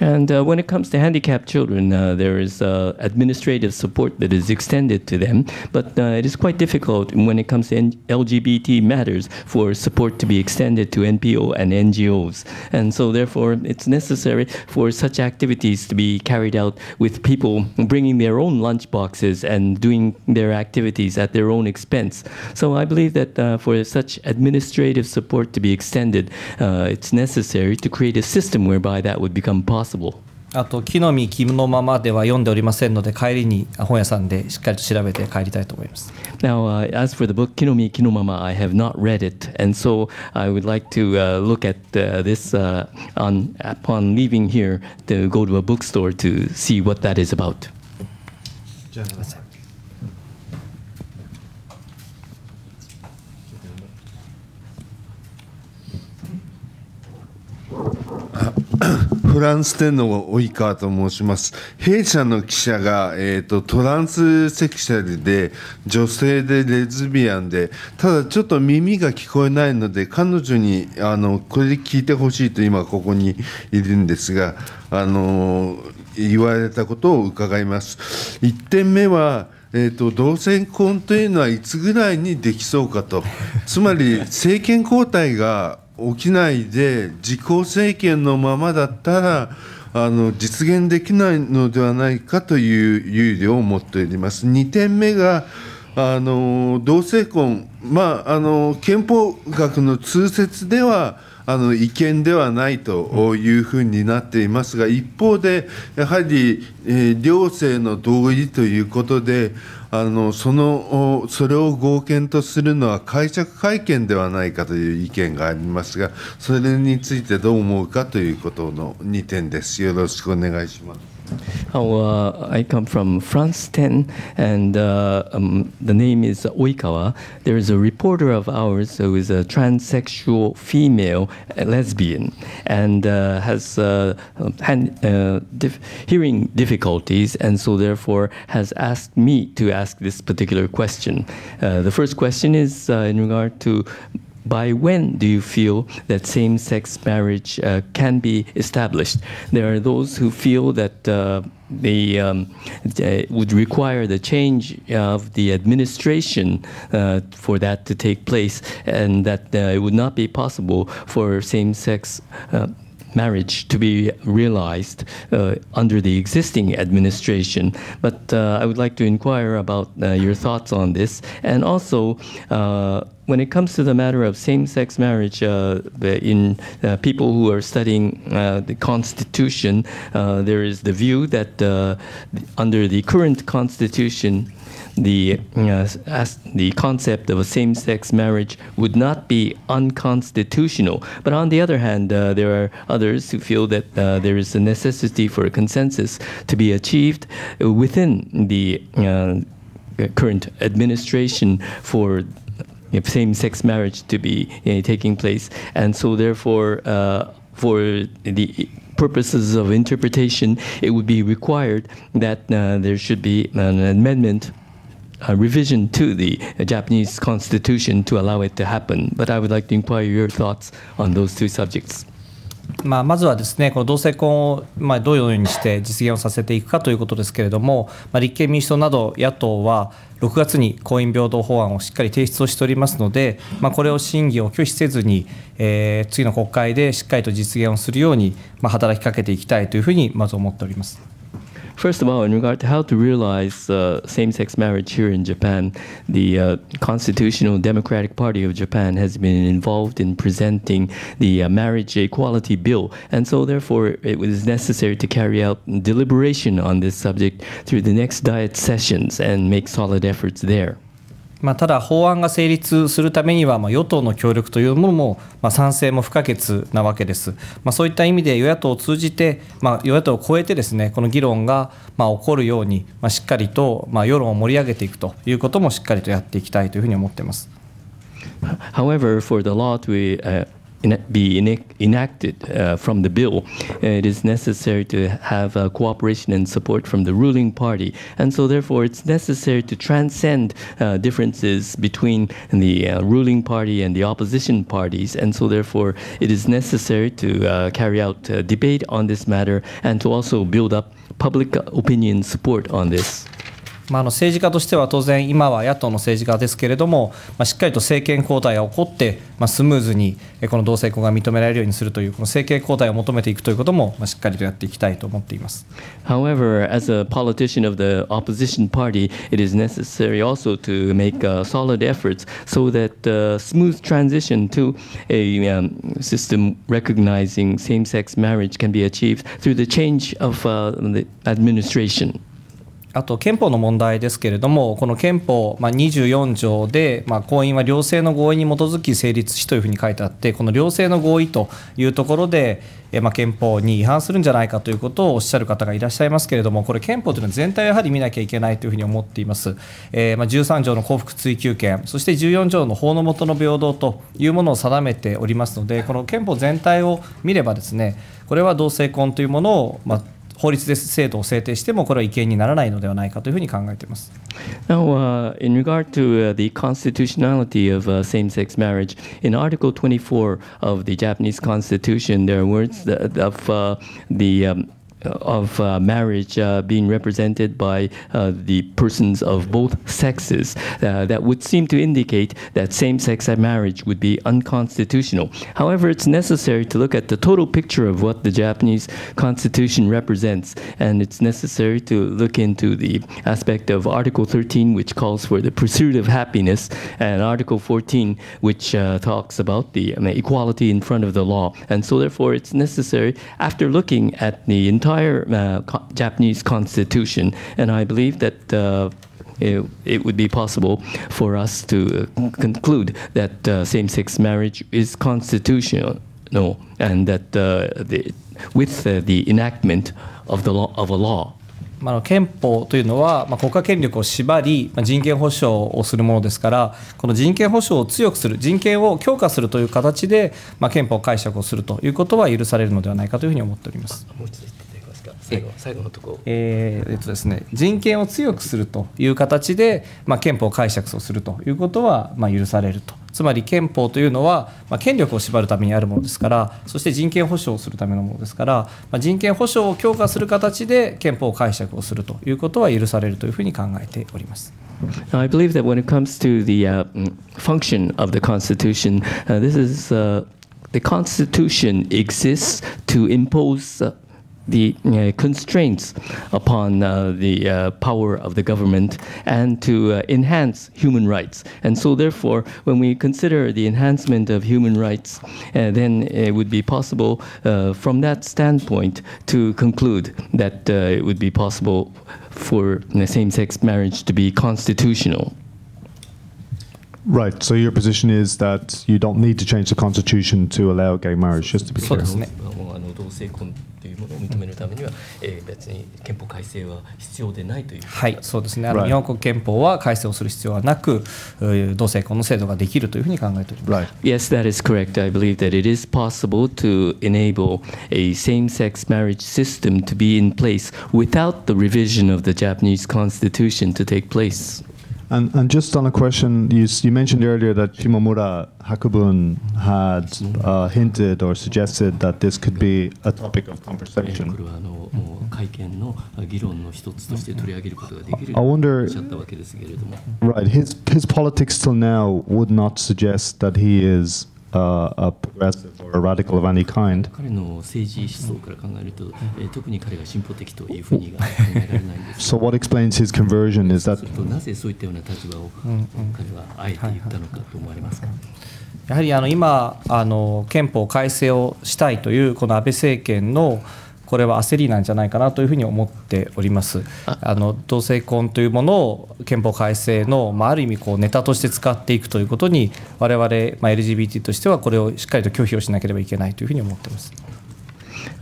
And uh, when it comes to handicapped children, uh, there is uh, administrative support that is extended to them, but uh, it is quite difficult when it comes to N LGBT matters for support to be extended to NPO and NGOs. And so, therefore, it's necessary for such activities to be carried out with people bringing their own lunch boxes and doing their activities at their own expense. So, I believe that uh, for such administrative support to be extended, uh, it's necessary to create a system whereby that would become possible. possible. あと木の実木のままでは読んでおりませんので帰りに本屋さんでしっかりと調べて帰りたいと思います。Now,、uh, as for the book 木の実木のまま I have not read it and so I would like to、uh, look at、uh, this uh, on upon leaving here to go to a bookstore to see what that is about. じゃあフランス天皇及川と申します。弊社の記者が、えーと、トランスセクシャルで女性でレズビアンでただちょっと耳が聞こえないので彼女にあのこれで聞いてほしいと今ここにいるんですがあの言われたことを伺います。1点目はえーと同性婚というのはいつぐらいにできそうかと、つまり政権交代が起きないで自公政権のままだったらあの実現できないのではないかという憂慮を持っております。2点目があの同性婚、まあ、あの憲法学の通説ではあの違憲ではないというふうになっていますが、一方で、やはり、えー、両性の同意ということで、あのそのそれを合憲とするのは解釈会見ではないかという意見がありますが、それについてどう思うかということの2点です。よろしくお願いします。Oh, uh, I come from France 10, and uh, um, the name is Oikawa. There is a reporter of ours who is a transsexual female a lesbian and uh, has uh, hand, uh, dif hearing difficulties, and so therefore has asked me to ask this particular question. Uh, the first question is in regard to by when do you feel that same sex marriage uh, can be established? There are those who feel that. Uh, the um, would require the change of the administration uh, for that to take place, and that uh, it would not be possible for same-sex. Uh, marriage to be realized uh, under the existing administration. But uh, I would like to inquire about uh, your thoughts on this and also when it comes to the matter of same-sex marriage, uh, in uh, people who are studying uh, the Constitution, uh, there is the view that uh, under the current Constitution, the uh, the concept of a same-sex marriage would not be unconstitutional. But on the other hand, there are others who feel that there is a necessity for a consensus to be achieved within the current administration for same-sex marriage to be taking place, and so therefore, uh, for the purposes of interpretation, it would be required that uh, there should be an amendment a revision to the Japanese constitution to allow it to happen. But I would like to inquire your thoughts on those two subjects. まあ、まずはですねこの同性婚をまどういうようにして実現をさせていくかということですけれども、まあ、立憲民主党など野党は6月に婚姻平等法案をしっかり提出をしておりますので、まあ、これを審議を拒否せずに、えー、次の国会でしっかりと実現をするように、ま働きかけていきたいというふうにまず思っております。First of all, in regard to how to realize uh, same-sex marriage here in Japan, the uh, Constitutional Democratic Party of Japan has been involved in presenting the uh, marriage equality bill, and so therefore it was necessary to carry out deliberation on this subject through the next diet sessions and make solid efforts there. まあ、ただ、法案が成立するためには、まあ、与党の協力というものも、まあ、賛成も不可欠なわけです、まあ、そういった意味で与野党を通じて、まあ、与野党を超えてです、ね、この議論が、まあ、起こるように、まあ、しっかりと、まあ、世論を盛り上げていくということもしっかりとやっていきたいというふうに思っています。However, for the l t e uh be enacted uh, from the bill. It is necessary to have uh, cooperation and support from the ruling party. And so, therefore, it's necessary to transcend uh, differences between the uh, ruling party and the opposition parties. And so, therefore, it is necessary to uh, carry out debate on this matter and to also build up public opinion support on this. まあ、あの政治家としては当然、今は野党の政治家ですけれども、まあ、しっかりと政権交代が起こって、まあ、スムーズにこの同性婚が認められるようにするという、この政権交代を求めていくということも、まあ、しっかりとやっていきたいと思っています。However, as a politician of the opposition party, it is necessary also to make a solid efforts so that t h e smooth transition to a um, system recognizing same sex marriage can be achieved through the change of the administration. あと憲法の問題ですけれども、この憲法、まあ、24条で、まあ、婚姻は両性の合意に基づき成立しというふうに書いてあって、この両性の合意というところで、えまあ、憲法に違反するんじゃないかということをおっしゃる方がいらっしゃいますけれども、これ、憲法というのは全体をやはり見なきゃいけないというふうに思っています、えー、まあ13条の幸福追求権、そして14条の法の下の平等というものを定めておりますので、この憲法全体を見れば、ですねこれは同性婚というものを、まあ法律で制度を制定してもこれは違憲にならないのではないかというふうに考えています。Now,、uh, in regard to、uh, the constitutionality of、uh, same sex marriage, in Article 24 of the Japanese Constitution, there are words that, of、uh, the、um, of uh, marriage uh, being represented by uh, the persons of both sexes uh, that would seem to indicate that same-sex marriage would be unconstitutional. However, it's necessary to look at the total picture of what the Japanese constitution represents, and it's necessary to look into the aspect of Article 13, which calls for the pursuit of happiness, and Article 14, which uh, talks about the I um, mean, equality in front of the law. And so therefore, it's necessary, after looking at the entire entire Japanese constitution, and I believe that. It, it, would be possible for us to conclude that uh, same-sex marriage is constitutional, and that uh, the, with uh, the enactment of the law of a law. まあ、憲法というのは、まあ、国家権力を縛り、まあ、人権保障をするものですから、この人権保障を強くする、人権を強化するという形で、まあ、憲法解釈をするということは許されるのではないかというふうに思っております。もう一度最後のとこえー、えっとですね、人権を強くするという形で、まあ、憲法解釈をするということは、まあ、許されると。つまり憲法というのは、まあ、権力を縛るためにあるものですからそして人権保障をするためのものですから、まあ、人権保障を強化する形で憲法解釈をするということは許されるというふうに考えております。Now, I believe that when it comes to the uh, function of the Constitution, uh, this is uh, the Constitution exists to impose uh, the uh, constraints upon uh, the uh, power of the government and to uh, enhance human rights. And so, therefore, when we consider the enhancement of human rights, uh, then it would be possible uh, from that standpoint to conclude that it would be possible for same sex marriage to be constitutional. Right. So your position is that you don't need to change the constitution to allow gay marriage, just to be clear. ものを認めるためには、えー、別に憲法改正は必要でないというはいそうですねあの、日本国憲法は改正をする必要はなく同性婚の制度ができるというふうに考えております。Right. Yes, that is correct. I believe that it is possible to enable a same-sex marriage system to be in place without the revision of the Japanese constitution to take place. And, and just on a question, you, you mentioned earlier that Shimomura Hakubun had uh, hinted or suggested that this could be a topic of conversation. I wonder, right, his, his politics till now would not suggest that he is uh, a progressive or a radical of any kind. 彼の政治思想から考えると、え特に彼が進歩的というふうに So what explains his conversion is that なぜそういったような立場を彼はあえて言ったのかと思われますか。やはりあの今あの憲法改正をしたいというこの安倍政権のこれは焦りなんじゃないかなというふうに思っておりますあの同性婚というものを憲法改正の、まあ、ある意味こうネタとして使っていくということに我々、まあ、LGBT としてはこれをしっかりと拒否をしなければいけないというふうに思ってます。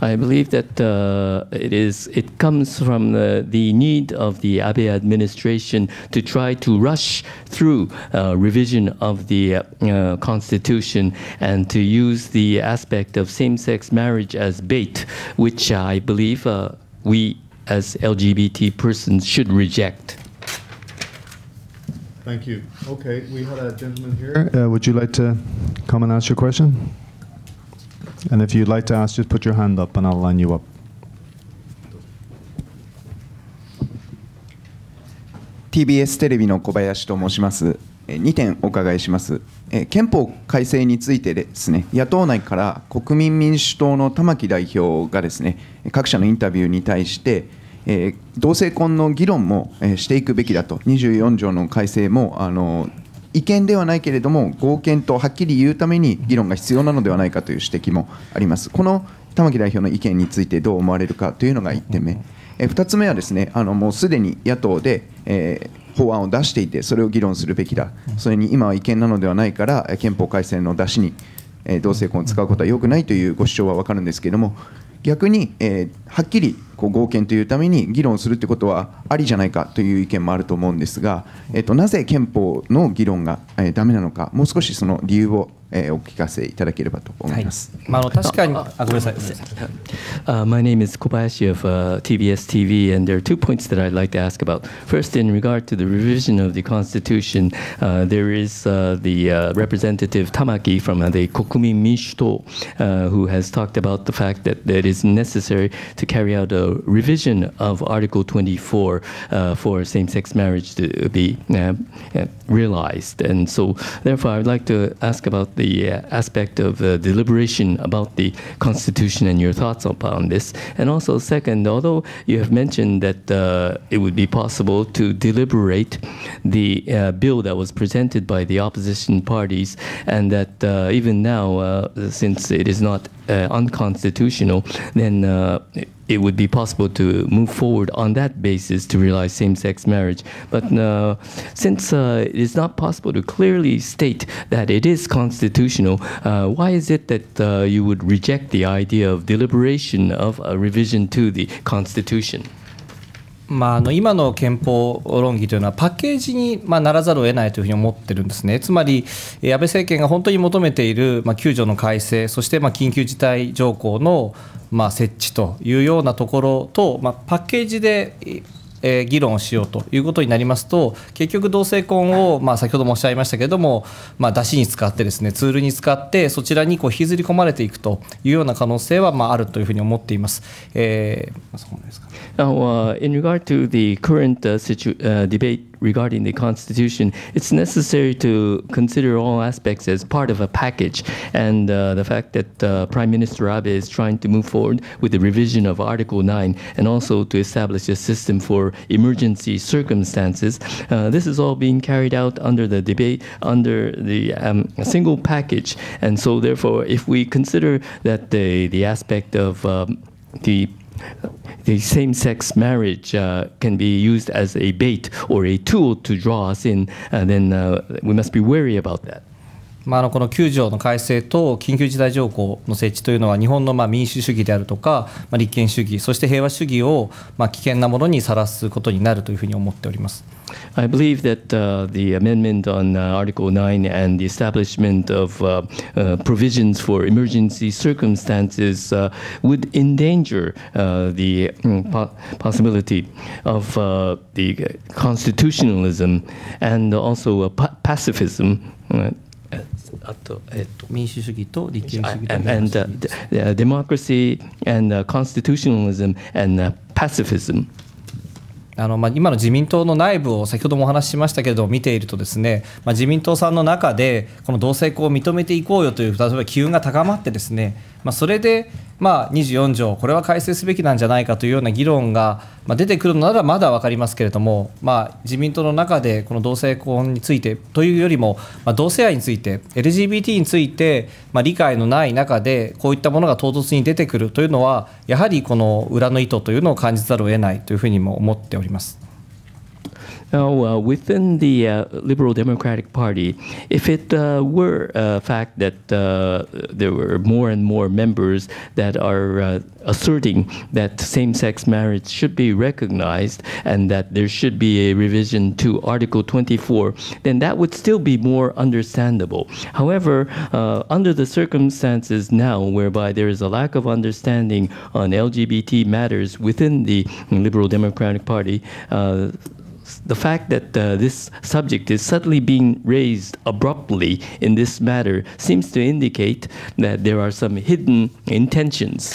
I believe that uh, it is it comes from the, the, need of the Abe administration to try to rush through uh, revision of the uh, constitution and to use the aspect of same-sex marriage as bait, which I believe uh, we as LGBT persons should reject. Thank you. Okay, we had a gentleman here. Uh, would you like to come and ask your question? And if you'd like to ask, just put your hand up and I'll line you up. TBS テレビの小林と申します。2点お伺いします。憲法改正についてですね、野党内から国民民主党の玉木代表がですね、各社のインタビューに対して、同性婚の議論もしていくべきだと、24条の改正もあの違憲ではないけれども合憲とはっきり言うために議論が必要なのではないかという指摘もあります。この玉木代表の意見についてどう思われるかというのが1点目、え2つ目はですねあのもうすでに野党で、えー法案を出していて、それを議論するべきだ、それに今は違憲なのではないから、憲法改正の出しに、え同性婚を使うことは良くないというご主張は分かるんですけれども、逆に、えはっきりこう合憲というために議論するってことはありじゃないかという意見もあると思うんですが、えっと、なぜ憲法の議論が、えー、ダメなのかもう少しその理由をえー、お聞かせいただければと思います。まあ、確かに、あ、ごめんなさい。u my name is Kobayashi of uh, TBS TV, and there are two points that I'd like to ask about. First, in regard to the revision of the Constitution, uh, there is uh, the uh, representative Tamaki from uh, the Kokumin m i s h u uh, who has talked about the fact that it is necessary to carry out a revision of Article 24 uh, for same-sex marriage to be uh, realized. And so, therefore, I would like to ask about the uh, aspect of uh, deliberation about the Constitution and your thoughts upon this. And also, second, although you have mentioned that uh, it would be possible to deliberate the uh, bill that was presented by the opposition parties, and that uh, even now, uh, since it is not unconstitutional, then it would be possible to move forward on that basis to realize same-sex marriage. But uh, since uh, is not possible to clearly state that it is constitutional, uh, why is it that uh, you would reject the idea of deliberation of a revision to the Constitution? まあ、あの今の憲法論議というのは、パッケージにまあならざるを得ないというふうに思ってるんですね、つまり安倍政権が本当に求めているまあ救助の改正、そしてまあ緊急事態条項のまあ設置というようなところと、まあ、パッケージでえ議論をしようということになりますと結局同性婚を、まあ、先ほどもおっしゃいましたけれども、まあ、出しに使ってですねツールに使ってそちらにこう引きずり込まれていくというような可能性は、まあ、あるというふうに思っています。えー、そこですか Now, uh, in regard to the current uh, uh, debate regarding the Constitution, it's necessary to consider all aspects as part of a package. And uh, the fact that uh, Prime Minister Abe is trying to move forward with the revision of Article 9 and also to establish a system for emergency circumstances, uh, this is all being carried out under the debate, under the um, single package. And so, therefore, if we consider that the, the aspect of um, the the same-sex marriage uh, can be used as a bait or a tool to draw us in, and uh, then uh, we must be wary about that. まあ、あのこの9条の改正と緊急事態条項の設置というのは日本のまあ民主主義であるとか、まあ、立憲主義そして平和主義をまあ危険なものにさらすことになるというふうに思っております。I believe that uh, the amendment on uh, Article 9 and the establishment of uh, provisions for emergency circumstances would endanger the po possibility of the constitutionalism and also pacifism. r h あと、えっと、民主主義と立憲主義とあのまあ、今の自民党の内部を先ほどもお話ししましたけれども見ているとですね、まあ、自民党さんの中でこの同性婚を認めていこうよという例えば機運が高まってですねまあ、それで、まあ、24条、これは改正すべきなんじゃないかというような議論が、ま出てくるのならまだ分かりますけれども、まあ、自民党の中でこの同性婚についてというよりも、まあ、同性愛について、LGBT について、まあ、理解のない中で、こういったものが唐突に出てくるというのは、やはりこの裏の意図というのを感じざるを得ないというふうにも思っております。Now, uh, within the uh, Liberal Democratic Party, if it uh, were a fact that uh, there were more and more members that are uh, asserting that same sex marriage should be recognized and that there should be a revision to Article 24, then that would still be more understandable. However, uh, under the circumstances now whereby there is a lack of understanding on LGBT matters within the Liberal Democratic Party, the fact that uh, this subject is suddenly being raised abruptly in this matter seems to indicate that there are some hidden intentions.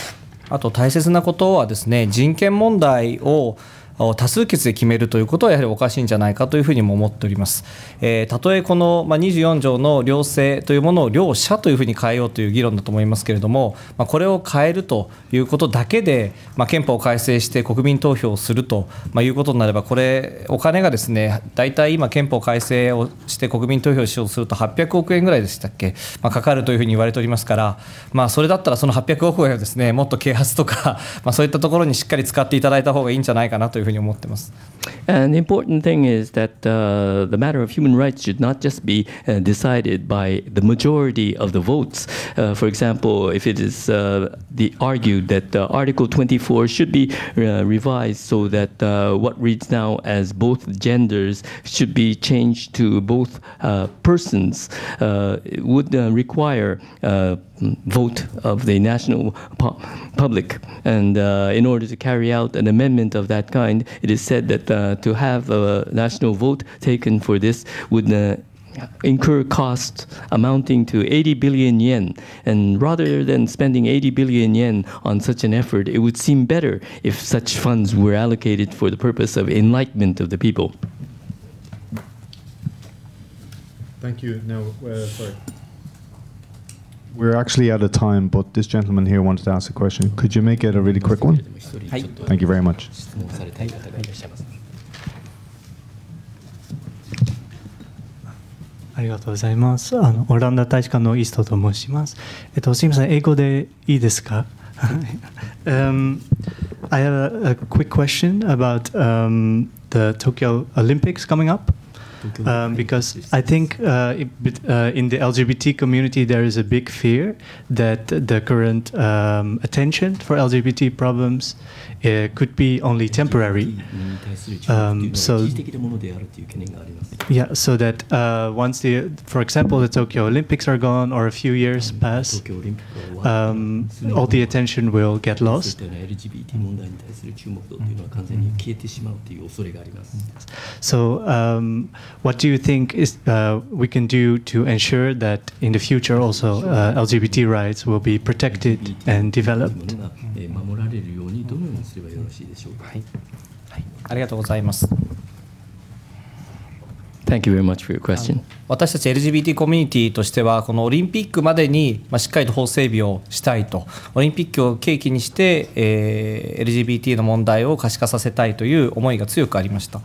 あと大切なことはですね人権問題を多数決で決めるということはやはりおかしいんじゃないかというふうにも思っております。えー、たとえこの、24条の両性というものを両者というふうに変えようという議論だと思いますけれども、まあ、これを変えるということだけで、まあ、憲法を改正して国民投票をすると、いうことになれば、これ、お金がですね、大体今、憲法改正をして国民投票しようとすると800億円ぐらいでしたっけ、まあ、かかるというふうに言われておりますから、まあ、それだったらその800億円をですね、もっと啓発とか、そういったところにしっかり使っていただいた方がいいんじゃないかなという the important thing is that uh, the matter of human rights should not just be uh, decided by the majority of the votes. Uh, for example, if it is uh, the argued that uh, Article 24 should be uh, revised so that uh, what reads now as both genders should be changed to both uh, persons, uh, would uh, require a uh, vote of the national pu public. And uh, in order to carry out an amendment of that kind, mind, it is said that uh, to have a national vote taken for this would uh, incur costs amounting to 80 billion yen. And rather than spending 80 billion yen on such an effort, it would seem better if such funds were allocated for the purpose of enlightenment of the people. Thank you. Now, uh, sorry. We're actually out of time, but this gentleman here wanted to ask a question. Could you make it a really quick one? Thank you very much. ありがとうございます。あのオランダ大使館のイーストと申します。えっと、すみません、英語でいいですか um, I have a, a quick question about um, the Tokyo Olympics coming up um, because I think uh, uh in the LGBT community there is a big fear that the current um, attention for LGBT problems uh, could be only temporary. Um, so yeah, so that uh, once the, for example, the Tokyo Olympics are gone or a few years mm-hmm. pass, um, all the attention will get lost. So. Um, what do you think is uh, we can do to ensure that in the future also uh, LGBT rights will be protected and developed? ありがとうございます。Thank you very much for your question. 私たち LGBT コミュニティとしてはこのオリンピックまでに、まあ、しっかりと法整備をしたいとオリンピックを契機にして、えー、LGBT の問題を可視化させたいという思いが強くありました。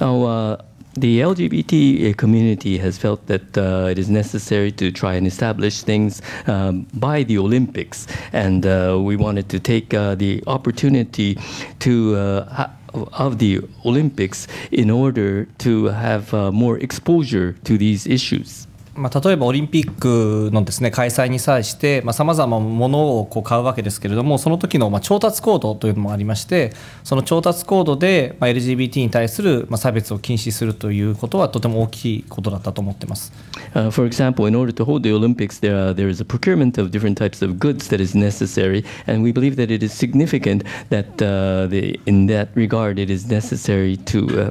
Now, uh, the LGBT uh, community has felt that uh, it is necessary to try and establish things um, by the Olympics, and uh, we wanted to take uh, the opportunity to uh, of the Olympics in order to have more exposure to these issues. まあ、例えばオリンピックのですね開催に際してさまざ、あ、まものをこう買うわけですけれどもその時のまあ調達コードというのもありましてその調達コードでまあ LGBT に対するまあ差別を禁止するということはとても大きいことだったと思ってます。Uh, for example, in order to hold the Olympics, there, are, there is a procurement of different types of goods that is necessary, and we believe that it is significant that uh, the, in that regard it is necessary to uh,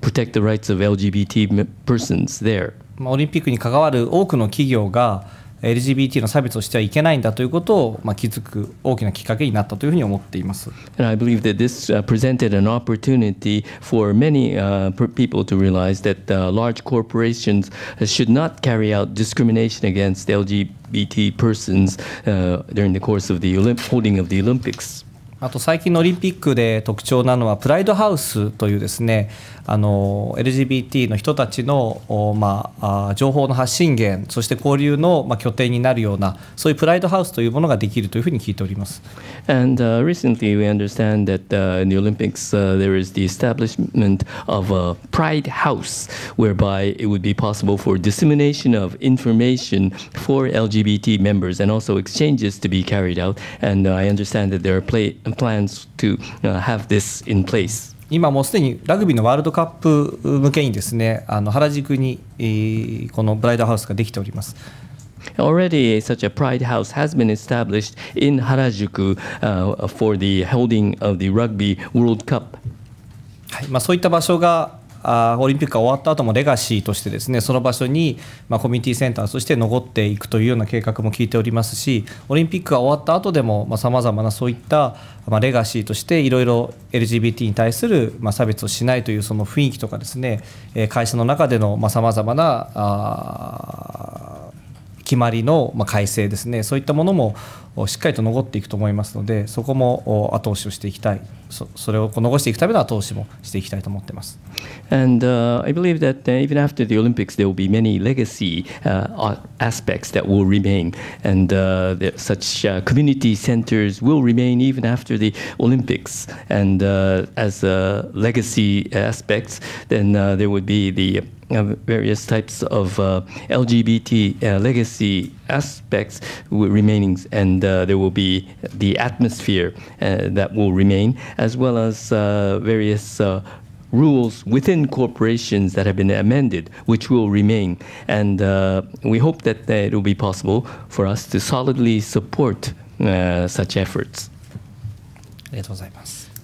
protect the rights of LGBT persons there. まあ、オリンピックに関わる多くの企業が LGBT の差別をしてはいけないんだということを、まあ、気づく大きなきっかけになったというふうに思っています。And I believe that this、uh, presented an opportunity for many、uh, people to realize that、uh, large corporations should not carry out discrimination against LGBT persons、uh, during the course of the Olymp holding of the Olympics. あと最近のオリンピックで特徴なのはプライドハウスというですねあの LGBT の人たちの、まあ、情報の発信源そして交流の、まあ、拠点になるようなそういうプライドハウスというものができるというふうに聞いております。And、uh, recently we understand that、uh, in the Olympics、uh, there is the establishment of a Pride House whereby it would be possible for dissemination of information for LGBT members and also exchanges to be carried out. And uh, I understand that there are play plans to uh, have this in place. 今もうすでにラグビーのワールドカップ向けにですねあの原宿に、えー、このブライドハウスができております。Already, such a Pride House has been established in Harajuku、uh, for the holding of the Rugby World Cup. はいまあ、そういった場所があオリンピックが終わった後もレガシーとしてですねその場所に、まあ、コミュニティセンターとして残っていくというような計画も聞いておりますしオリンピックが終わった後でもさまざ、まなそういった、まあ、レガシーとしていろいろ LGBT に対する、まあ、差別をしないというその雰囲気とかですね会社の中でのさまざ、まなあ決まりの改正ですねそういったものもしっかりと残っていくと思いますのでそこも後押しをしていきたいそそれを残していくための投資もしていきたいと思っています。And、uh, I believe that uh, even after the Olympics, there will be many legacy、uh, aspects that will remain, and、uh, such、uh, community centers will remain even after the Olympics. And uh, as uh, legacy aspects, then uh, there would be the Uh, various types of uh, LGBT uh, legacy aspects remaining, and uh, there will be the atmosphere uh, that will remain, as well as uh, various uh, rules within corporations that have been amended, which will remain. And uh, we hope that uh, it will be possible for us to solidly support uh, such efforts.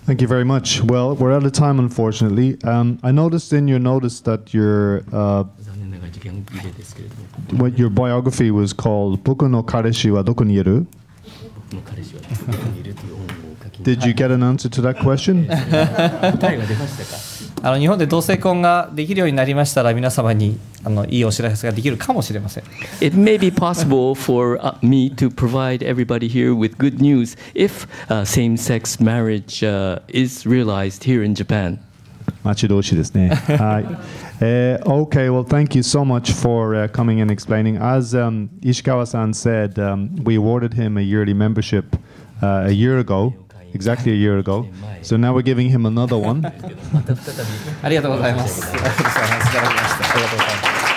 Thank you very much. Well, we're out of time, unfortunately. Um, I noticed in your notice that your uh, what your biography was called "Boku no kareshi wa doko ni iru." Did you get an answer to that question? 答えが出ましたかあの日本で同性婚ができるようになりましたら皆様にあのいいお知らせができるかもしれません。It may be possible for uh, me to provide everybody here with good news if、uh, same-sex marriage、uh, is realized here in Japan. 待ち遠しいですね。はい。Uh, okay, well, thank you so much for uh, coming and explaining. As um, Ishikawa san said, um, we awarded him a yearly membership uh, a year ago exactly a year ago. So now we're giving him another one.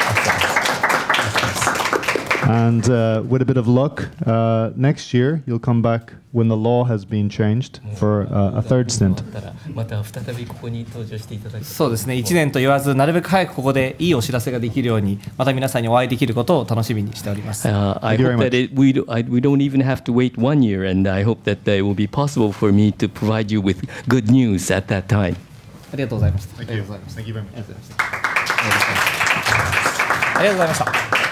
And uh, with a bit of luck, uh, next year you'll come back when the law has been changed for uh, a third stint. そうですね、1年と言わず、なるべく早くここでいいお知らせができるように、また皆さんにお会いできることを楽しみにしております。Uh, I hope that it, we, do, I, we don't even have to wait one year, and I hope that uh, it will be possible for me to provide you with good news at that time. ありがとうございました。Thank you. Thank you very much.